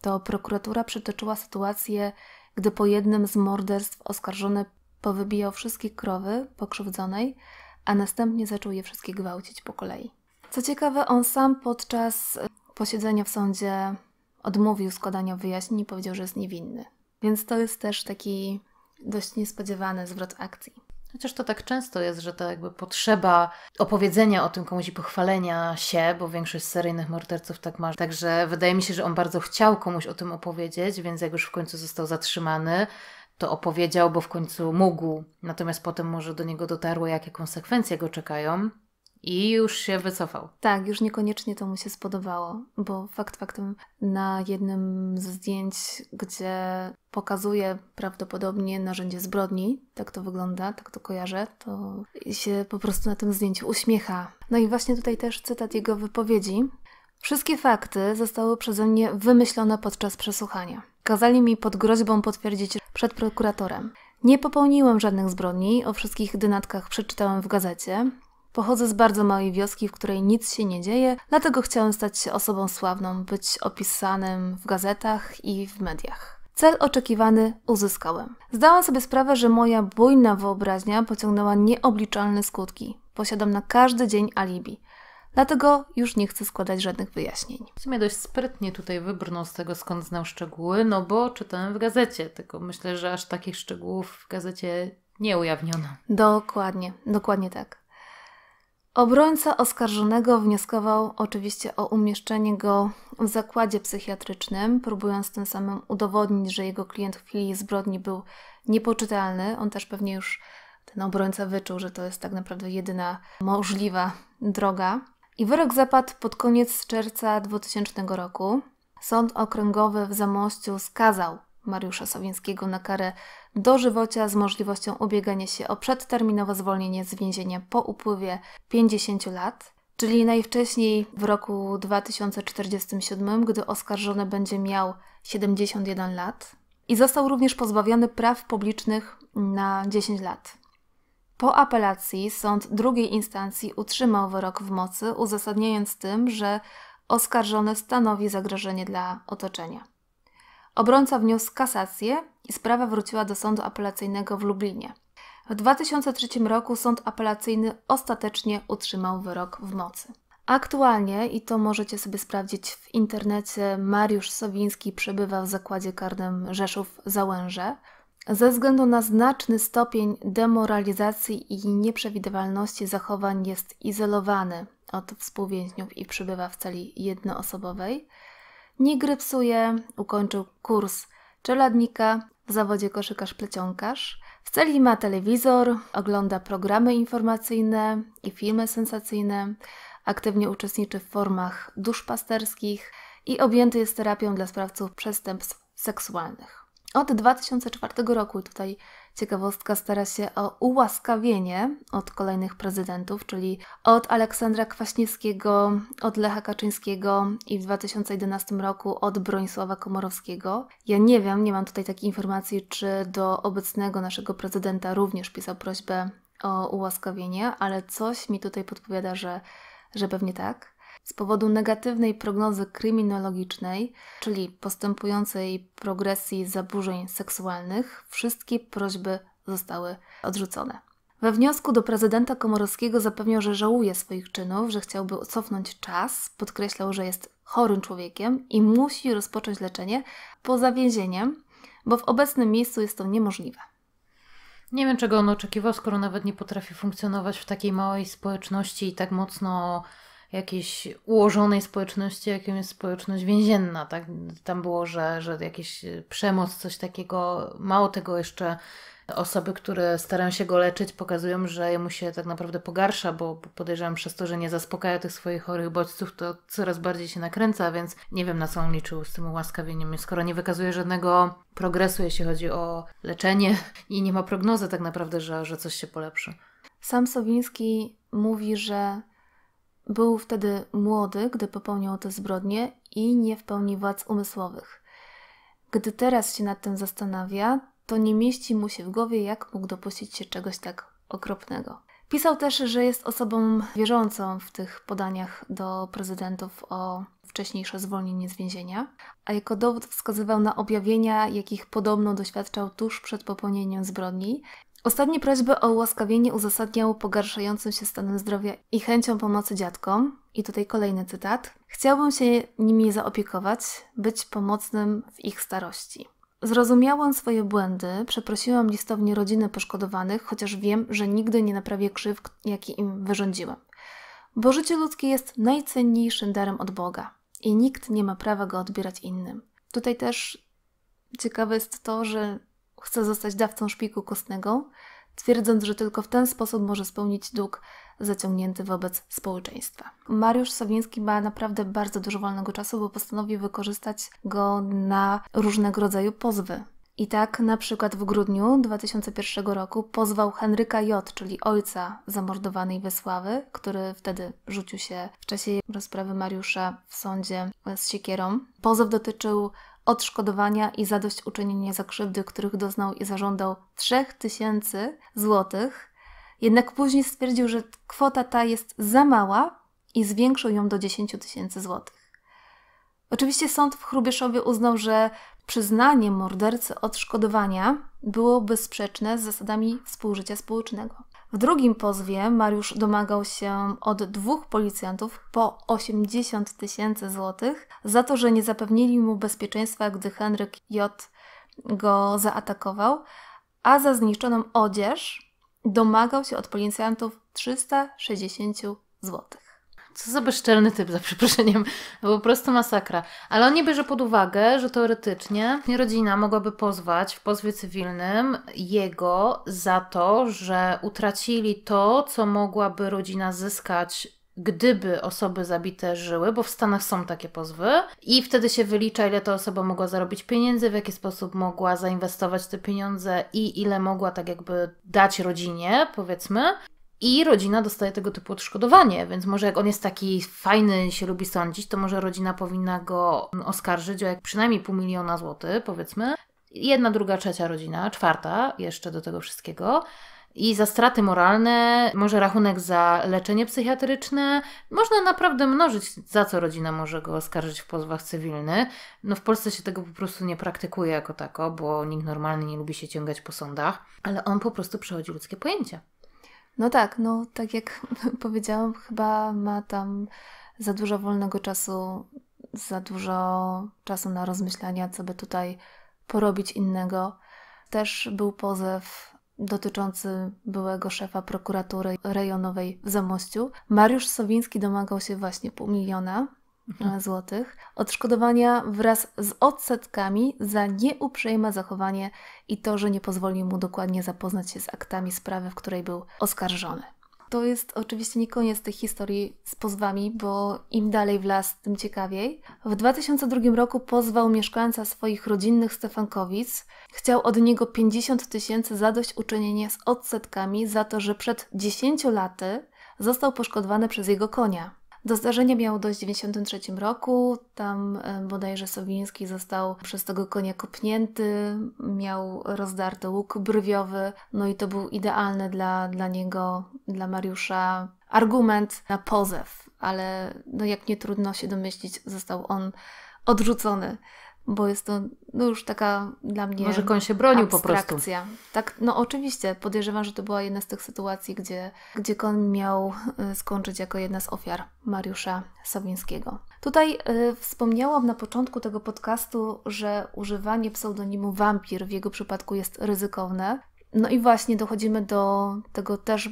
to prokuratura przytoczyła sytuację, gdy po jednym z morderstw oskarżony powybijał wszystkie krowy pokrzywdzonej, a następnie zaczął je wszystkie gwałcić po kolei. Co ciekawe, on sam podczas posiedzenia w sądzie odmówił składania wyjaśnień i powiedział, że jest niewinny. Więc to jest też taki dość niespodziewany zwrot akcji. Chociaż to tak często jest, że ta jakby potrzeba opowiedzenia o tym komuś i pochwalenia się, bo większość seryjnych morderców tak ma. Także wydaje mi się, że on bardzo chciał komuś o tym opowiedzieć, więc jak już w końcu został zatrzymany, to opowiedział, bo w końcu mógł. Natomiast potem może do niego dotarło, jakie konsekwencje go czekają i już się wycofał. Tak, już niekoniecznie to mu się spodobało, bo fakt faktem na jednym z zdjęć, gdzie pokazuje prawdopodobnie narzędzie zbrodni, tak to wygląda, tak to kojarzę, to się po prostu na tym zdjęciu uśmiecha. No i właśnie tutaj też cytat jego wypowiedzi. Wszystkie fakty zostały przeze mnie wymyślone podczas przesłuchania. Kazali mi pod groźbą potwierdzić przed prokuratorem. Nie popełniłem żadnych zbrodni, o wszystkich dynatkach przeczytałem w gazecie. Pochodzę z bardzo małej wioski, w której nic się nie dzieje, dlatego chciałem stać się osobą sławną, być opisanym w gazetach i w mediach. Cel oczekiwany uzyskałem. Zdałam sobie sprawę, że moja bujna wyobraźnia pociągnęła nieobliczalne skutki. Posiadam na każdy dzień alibi. Dlatego już nie chcę składać żadnych wyjaśnień. W sumie dość sprytnie tutaj wybrnął no, z tego, skąd znał szczegóły, no bo czytałem w gazecie, tylko myślę, że aż takich szczegółów w gazecie nie ujawniono. Dokładnie, dokładnie tak. Obrońca oskarżonego wnioskował oczywiście o umieszczenie go w zakładzie psychiatrycznym, próbując tym samym udowodnić, że jego klient w chwili zbrodni był niepoczytalny. On też pewnie już, ten obrońca, wyczuł, że to jest tak naprawdę jedyna możliwa droga. I wyrok zapadł pod koniec czerwca 2000 roku. Sąd okręgowy w Zamościu skazał Mariusza Sawińskiego na karę dożywocia z możliwością ubiegania się o przedterminowe zwolnienie z więzienia po upływie 50 lat, czyli najwcześniej w roku 2047, gdy oskarżony będzie miał 71 lat i został również pozbawiony praw publicznych na 10 lat. Po apelacji sąd drugiej instancji utrzymał wyrok w mocy, uzasadniając tym, że oskarżony stanowi zagrożenie dla otoczenia. Obrońca wniósł kasację i sprawa wróciła do sądu apelacyjnego w Lublinie. W 2003 roku sąd apelacyjny ostatecznie utrzymał wyrok w mocy. Aktualnie, i to możecie sobie sprawdzić w internecie, Mariusz Sowiński przebywa w zakładzie karnym Rzeszów-Załęże. Ze względu na znaczny stopień demoralizacji i nieprzewidywalności zachowań jest izolowany od współwięźniów i przebywa w celi jednoosobowej. Nigry psuje, ukończył kurs czeladnika w zawodzie koszykarz-plecionkarz. W celi ma telewizor, ogląda programy informacyjne i filmy sensacyjne, aktywnie uczestniczy w formach duszpasterskich i objęty jest terapią dla sprawców przestępstw seksualnych. Od 2004 roku, tutaj Ciekawostka stara się o ułaskawienie od kolejnych prezydentów, czyli od Aleksandra Kwaśniewskiego, od Lecha Kaczyńskiego i w 2011 roku od Bronisława Komorowskiego. Ja nie wiem, nie mam tutaj takiej informacji, czy do obecnego naszego prezydenta również pisał prośbę o ułaskawienie, ale coś mi tutaj podpowiada, że, że pewnie tak. Z powodu negatywnej prognozy kryminologicznej, czyli postępującej progresji zaburzeń seksualnych, wszystkie prośby zostały odrzucone. We wniosku do prezydenta Komorowskiego zapewniał, że żałuje swoich czynów, że chciałby cofnąć czas, podkreślał, że jest chorym człowiekiem i musi rozpocząć leczenie poza więzieniem, bo w obecnym miejscu jest to niemożliwe. Nie wiem, czego on oczekiwał, skoro nawet nie potrafi funkcjonować w takiej małej społeczności i tak mocno jakiejś ułożonej społeczności, jaką jest społeczność więzienna. Tak? Tam było, że, że jakiś e, przemoc, coś takiego, mało tego jeszcze osoby, które starają się go leczyć, pokazują, że jemu się tak naprawdę pogarsza, bo podejrzewam przez to, że nie zaspokaja tych swoich chorych bodźców, to coraz bardziej się nakręca, więc nie wiem na co on liczył z tym ułaskawieniem, skoro nie wykazuje żadnego progresu, jeśli chodzi o leczenie i nie ma prognozy tak naprawdę, że, że coś się polepszy. Sam Sowiński mówi, że był wtedy młody, gdy popełniał te zbrodnie i nie w pełni władz umysłowych. Gdy teraz się nad tym zastanawia, to nie mieści mu się w głowie, jak mógł dopuścić się czegoś tak okropnego. Pisał też, że jest osobą wierzącą w tych podaniach do prezydentów o wcześniejsze zwolnienie z więzienia, a jako dowód wskazywał na objawienia, jakich podobno doświadczał tuż przed popełnieniem zbrodni Ostatnie prośby o ułaskawienie uzasadniał pogarszającym się stanem zdrowia i chęcią pomocy dziadkom. I tutaj kolejny cytat. Chciałbym się nimi zaopiekować, być pomocnym w ich starości. Zrozumiałam swoje błędy, przeprosiłam listownie rodziny poszkodowanych, chociaż wiem, że nigdy nie naprawię krzyw, jakie im wyrządziłam. Bo życie ludzkie jest najcenniejszym darem od Boga i nikt nie ma prawa go odbierać innym. Tutaj też ciekawe jest to, że chce zostać dawcą szpiku kostnego, twierdząc, że tylko w ten sposób może spełnić dług zaciągnięty wobec społeczeństwa. Mariusz Sowiński ma naprawdę bardzo dużo wolnego czasu, bo postanowił wykorzystać go na różnego rodzaju pozwy. I tak na przykład w grudniu 2001 roku pozwał Henryka J., czyli ojca zamordowanej Wesławy, który wtedy rzucił się w czasie rozprawy Mariusza w sądzie z siekierą. Pozew dotyczył odszkodowania i zadośćuczynienie za krzywdy, których doznał i zażądał 3000 złotych. Jednak później stwierdził, że kwota ta jest za mała i zwiększył ją do 10 tysięcy złotych. Oczywiście sąd w Chrubieszowie uznał, że przyznanie mordercy odszkodowania było sprzeczne z zasadami współżycia społecznego. W drugim pozwie Mariusz domagał się od dwóch policjantów po 80 tysięcy złotych za to, że nie zapewnili mu bezpieczeństwa, gdy Henryk J. go zaatakował, a za zniszczoną odzież domagał się od policjantów 360 złotych co za bezczelny typ, za przeproszeniem. Po prostu masakra. Ale on nie bierze pod uwagę, że teoretycznie rodzina mogłaby pozwać w pozwie cywilnym jego za to, że utracili to, co mogłaby rodzina zyskać gdyby osoby zabite żyły, bo w Stanach są takie pozwy, i wtedy się wylicza, ile ta osoba mogła zarobić pieniędzy, w jaki sposób mogła zainwestować te pieniądze i ile mogła tak jakby dać rodzinie, powiedzmy. I rodzina dostaje tego typu odszkodowanie, więc może jak on jest taki fajny się lubi sądzić, to może rodzina powinna go oskarżyć o jak przynajmniej pół miliona złotych, powiedzmy. Jedna, druga, trzecia rodzina, czwarta jeszcze do tego wszystkiego. I za straty moralne, może rachunek za leczenie psychiatryczne, można naprawdę mnożyć, za co rodzina może go oskarżyć w pozwach cywilnych. No w Polsce się tego po prostu nie praktykuje jako tako, bo nikt normalny nie lubi się ciągać po sądach, ale on po prostu przechodzi ludzkie pojęcia. No tak, no tak jak powiedziałam, chyba ma tam za dużo wolnego czasu, za dużo czasu na rozmyślania, co by tutaj porobić innego. Też był pozew dotyczący byłego szefa prokuratury rejonowej w Zamościu. Mariusz Sowiński domagał się właśnie pół miliona Mhm. E, złotych odszkodowania wraz z odsetkami za nieuprzejme zachowanie i to, że nie pozwolił mu dokładnie zapoznać się z aktami sprawy, w której był oskarżony. To jest oczywiście nie koniec tej historii z pozwami, bo im dalej w las, tym ciekawiej. W 2002 roku pozwał mieszkańca swoich rodzinnych Stefankowic. Chciał od niego 50 tysięcy zadośćuczynienia z odsetkami za to, że przed 10 laty został poszkodowany przez jego konia. Do zdarzenia miało dość w 1993 roku. Tam bodajże Sowiński został przez tego konia kopnięty, miał rozdarty łuk brwiowy, no i to był idealny dla, dla niego, dla Mariusza argument na pozew, ale no jak nie trudno się domyślić, został on odrzucony bo jest to no już taka dla mnie. Może koń się bronił abstrakcja. po prostu. Tak, no oczywiście. Podejrzewam, że to była jedna z tych sytuacji, gdzie, gdzie koń miał y, skończyć jako jedna z ofiar Mariusza Sawińskiego. Tutaj y, wspomniałam na początku tego podcastu, że używanie pseudonimu wampir w jego przypadku jest ryzykowne. No i właśnie dochodzimy do tego też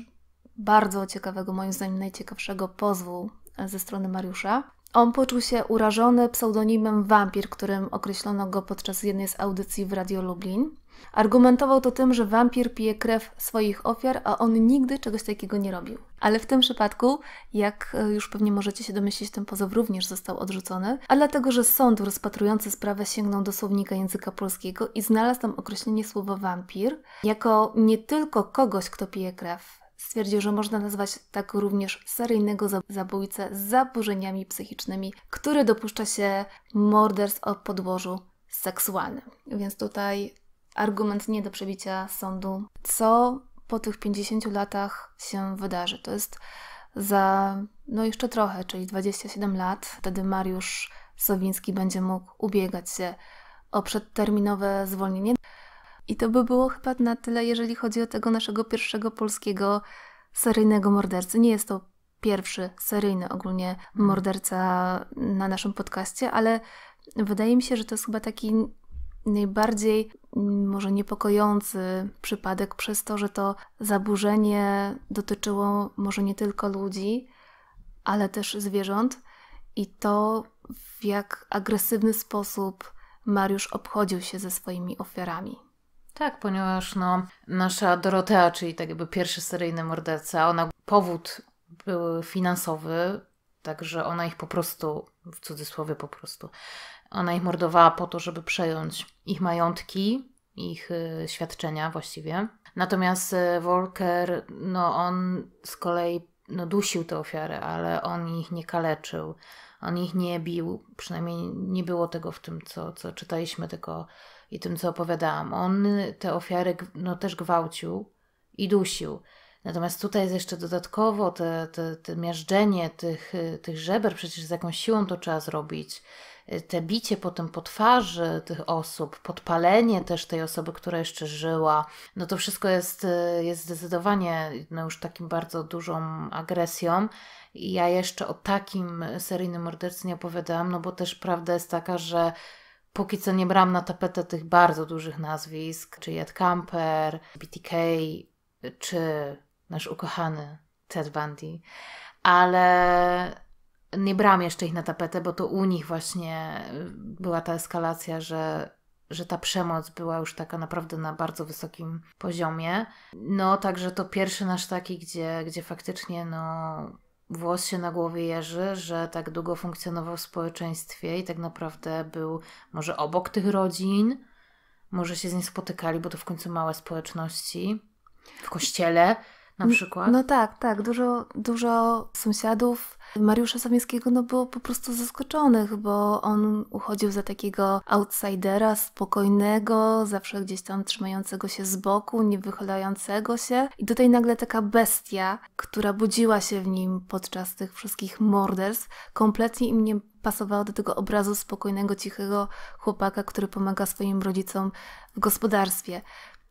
bardzo ciekawego, moim zdaniem najciekawszego pozwu y, ze strony Mariusza. On poczuł się urażony pseudonimem Wampir, którym określono go podczas jednej z audycji w Radio Lublin. Argumentował to tym, że wampir pije krew swoich ofiar, a on nigdy czegoś takiego nie robił. Ale w tym przypadku, jak e, już pewnie możecie się domyślić, ten pozew również został odrzucony, a dlatego, że sąd rozpatrujący sprawę sięgnął do słownika języka polskiego i znalazł tam określenie słowa wampir jako nie tylko kogoś, kto pije krew, stwierdził, że można nazwać tak również seryjnego zabójcę z zaburzeniami psychicznymi, który dopuszcza się morderstw o podłożu seksualnym. Więc tutaj argument nie do przebicia sądu. Co po tych 50 latach się wydarzy? To jest za no jeszcze trochę, czyli 27 lat. Wtedy Mariusz Sowiński będzie mógł ubiegać się o przedterminowe zwolnienie. I to by było chyba na tyle, jeżeli chodzi o tego naszego pierwszego polskiego seryjnego mordercy. Nie jest to pierwszy seryjny ogólnie mhm. morderca na naszym podcaście, ale wydaje mi się, że to jest chyba taki najbardziej mm, może niepokojący przypadek przez to, że to zaburzenie dotyczyło może nie tylko ludzi, ale też zwierząt i to w jak agresywny sposób Mariusz obchodził się ze swoimi ofiarami. Tak, ponieważ no, nasza Dorotea, czyli tak jakby pierwszy seryjny morderca, ona powód był finansowy, także ona ich po prostu, w cudzysłowie po prostu, ona ich mordowała po to, żeby przejąć ich majątki, ich y, świadczenia właściwie. Natomiast y, Walker, no on z kolei no, dusił te ofiary, ale on ich nie kaleczył, on ich nie bił, przynajmniej nie było tego w tym, co, co czytaliśmy, tylko i tym, co opowiadałam. On te ofiary no, też gwałcił i dusił. Natomiast tutaj jest jeszcze dodatkowo te, te, te miażdżenie tych, tych żeber, przecież z jakąś siłą to trzeba zrobić. Te bicie potem po twarzy tych osób, podpalenie też tej osoby, która jeszcze żyła, no to wszystko jest, jest zdecydowanie no już takim bardzo dużą agresją. I ja jeszcze o takim seryjnym mordercy nie opowiadałam, no bo też prawda jest taka, że Póki co nie brałam na tapetę tych bardzo dużych nazwisk, czy Jad Camper, BTK, czy nasz ukochany Ted Bundy, ale nie brałam jeszcze ich na tapetę, bo to u nich właśnie była ta eskalacja, że, że ta przemoc była już taka naprawdę na bardzo wysokim poziomie. No, także to pierwszy nasz taki, gdzie, gdzie faktycznie no, włos się na głowie jeży, że tak długo funkcjonował w społeczeństwie i tak naprawdę był może obok tych rodzin, może się z nim spotykali, bo to w końcu małe społeczności, w kościele na przykład. No, no tak, tak. Dużo, dużo sąsiadów Mariusza Sawickiego no było po prostu zaskoczonych, bo on uchodził za takiego outsidera, spokojnego, zawsze gdzieś tam trzymającego się z boku, nie wychylającego się. I tutaj nagle taka bestia, która budziła się w nim podczas tych wszystkich morderstw, kompletnie im nie pasowała do tego obrazu spokojnego, cichego chłopaka, który pomaga swoim rodzicom w gospodarstwie.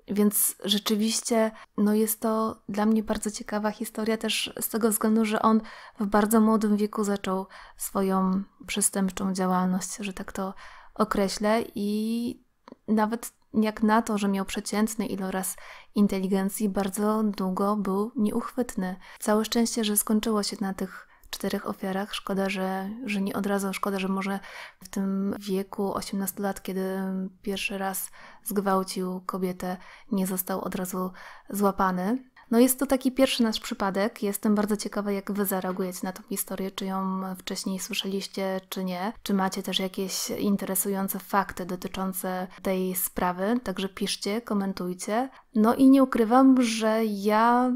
Więc rzeczywiście no jest to dla mnie bardzo ciekawa historia, też z tego względu, że on w bardzo młodym wieku zaczął swoją przestępczą działalność, że tak to określę, i nawet jak na to, że miał przeciętny iloraz inteligencji, bardzo długo był nieuchwytny. Całe szczęście, że skończyło się na tych czterech ofiarach. Szkoda, że, że nie od razu, szkoda, że może w tym wieku 18 lat, kiedy pierwszy raz zgwałcił kobietę, nie został od razu złapany. No jest to taki pierwszy nasz przypadek. Jestem bardzo ciekawa, jak Wy zareagujecie na tą historię, czy ją wcześniej słyszeliście, czy nie. Czy macie też jakieś interesujące fakty dotyczące tej sprawy, także piszcie, komentujcie. No i nie ukrywam, że ja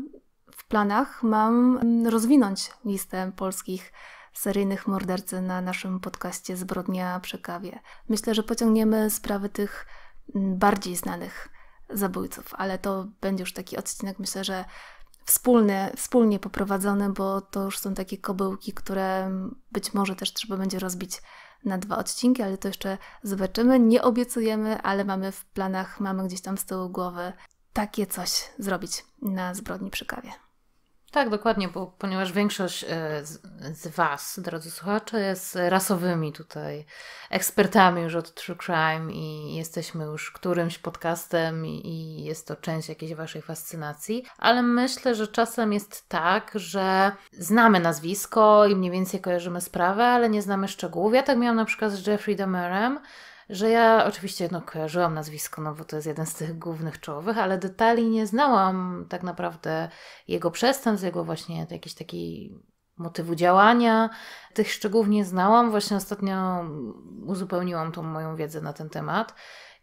w planach mam mm, rozwinąć listę polskich seryjnych mordercy na naszym podcaście Zbrodnia przy kawie. Myślę, że pociągniemy sprawy tych mm, bardziej znanych zabójców, ale to będzie już taki odcinek, myślę, że wspólny, wspólnie poprowadzony, bo to już są takie kobyłki, które być może też trzeba będzie rozbić na dwa odcinki, ale to jeszcze zobaczymy. Nie obiecujemy, ale mamy w planach, mamy gdzieś tam z tyłu głowy takie coś zrobić na zbrodni przy kawie. Tak, dokładnie, bo ponieważ większość e, z, z Was, drodzy słuchacze, jest rasowymi tutaj ekspertami już od True Crime i jesteśmy już którymś podcastem i jest to część jakiejś Waszej fascynacji, ale myślę, że czasem jest tak, że znamy nazwisko i mniej więcej kojarzymy sprawę, ale nie znamy szczegółów. Ja tak miałam na przykład z Jeffrey Damerem że ja oczywiście no, kojarzyłam nazwisko, no bo to jest jeden z tych głównych czołowych, ale detali nie znałam tak naprawdę jego przestępstw, jego właśnie jakiejś takiej motywu działania. Tych szczegółów nie znałam. Właśnie ostatnio uzupełniłam tą moją wiedzę na ten temat.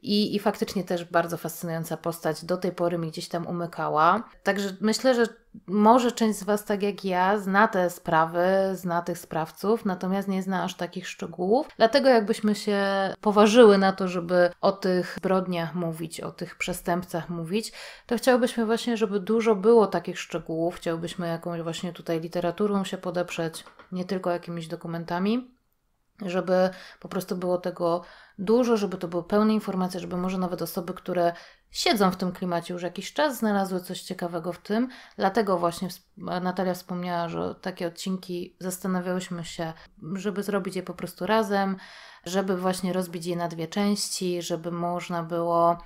I, I faktycznie też bardzo fascynująca postać. Do tej pory mi gdzieś tam umykała. Także myślę, że może część z Was, tak jak ja, zna te sprawy, zna tych sprawców, natomiast nie zna aż takich szczegółów. Dlatego, jakbyśmy się poważyły na to, żeby o tych zbrodniach mówić, o tych przestępcach mówić, to chciałbyśmy właśnie, żeby dużo było takich szczegółów. Chciałbyśmy jakąś właśnie tutaj literaturą się podeprzeć, nie tylko jakimiś dokumentami żeby po prostu było tego dużo, żeby to były pełne informacje, żeby może nawet osoby, które siedzą w tym klimacie już jakiś czas, znalazły coś ciekawego w tym. Dlatego właśnie Natalia wspomniała, że takie odcinki zastanawiałyśmy się, żeby zrobić je po prostu razem, żeby właśnie rozbić je na dwie części, żeby można było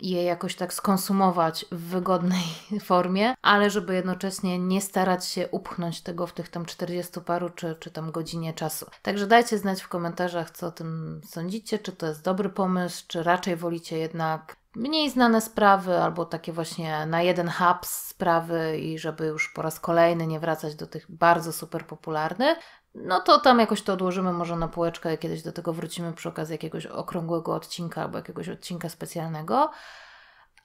je jakoś tak skonsumować w wygodnej formie, ale żeby jednocześnie nie starać się upchnąć tego w tych tam 40 paru czy, czy tam godzinie czasu. Także dajcie znać w komentarzach, co o tym sądzicie, czy to jest dobry pomysł, czy raczej wolicie jednak mniej znane sprawy albo takie właśnie na jeden hub sprawy i żeby już po raz kolejny nie wracać do tych bardzo super popularnych, no to tam jakoś to odłożymy może na półeczkę i kiedyś do tego wrócimy przy okazji jakiegoś okrągłego odcinka albo jakiegoś odcinka specjalnego.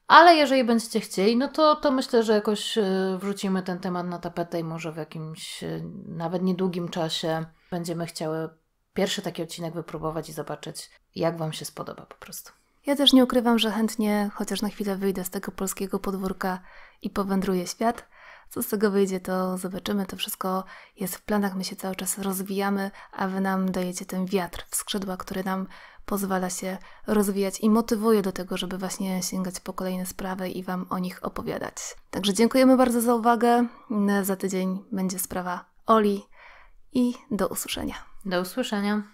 Ale jeżeli będziecie chcieli, no to, to myślę, że jakoś y, wrzucimy ten temat na tapetę i może w jakimś y, nawet niedługim czasie będziemy chciały pierwszy taki odcinek wypróbować i zobaczyć, jak Wam się spodoba po prostu. Ja też nie ukrywam, że chętnie, chociaż na chwilę wyjdę z tego polskiego podwórka i powędruję świat. Co z tego wyjdzie, to zobaczymy. To wszystko jest w planach, my się cały czas rozwijamy, a Wy nam dajecie ten wiatr w skrzydła, który nam pozwala się rozwijać i motywuje do tego, żeby właśnie sięgać po kolejne sprawy i Wam o nich opowiadać. Także dziękujemy bardzo za uwagę. Za tydzień będzie sprawa Oli i do usłyszenia. Do usłyszenia.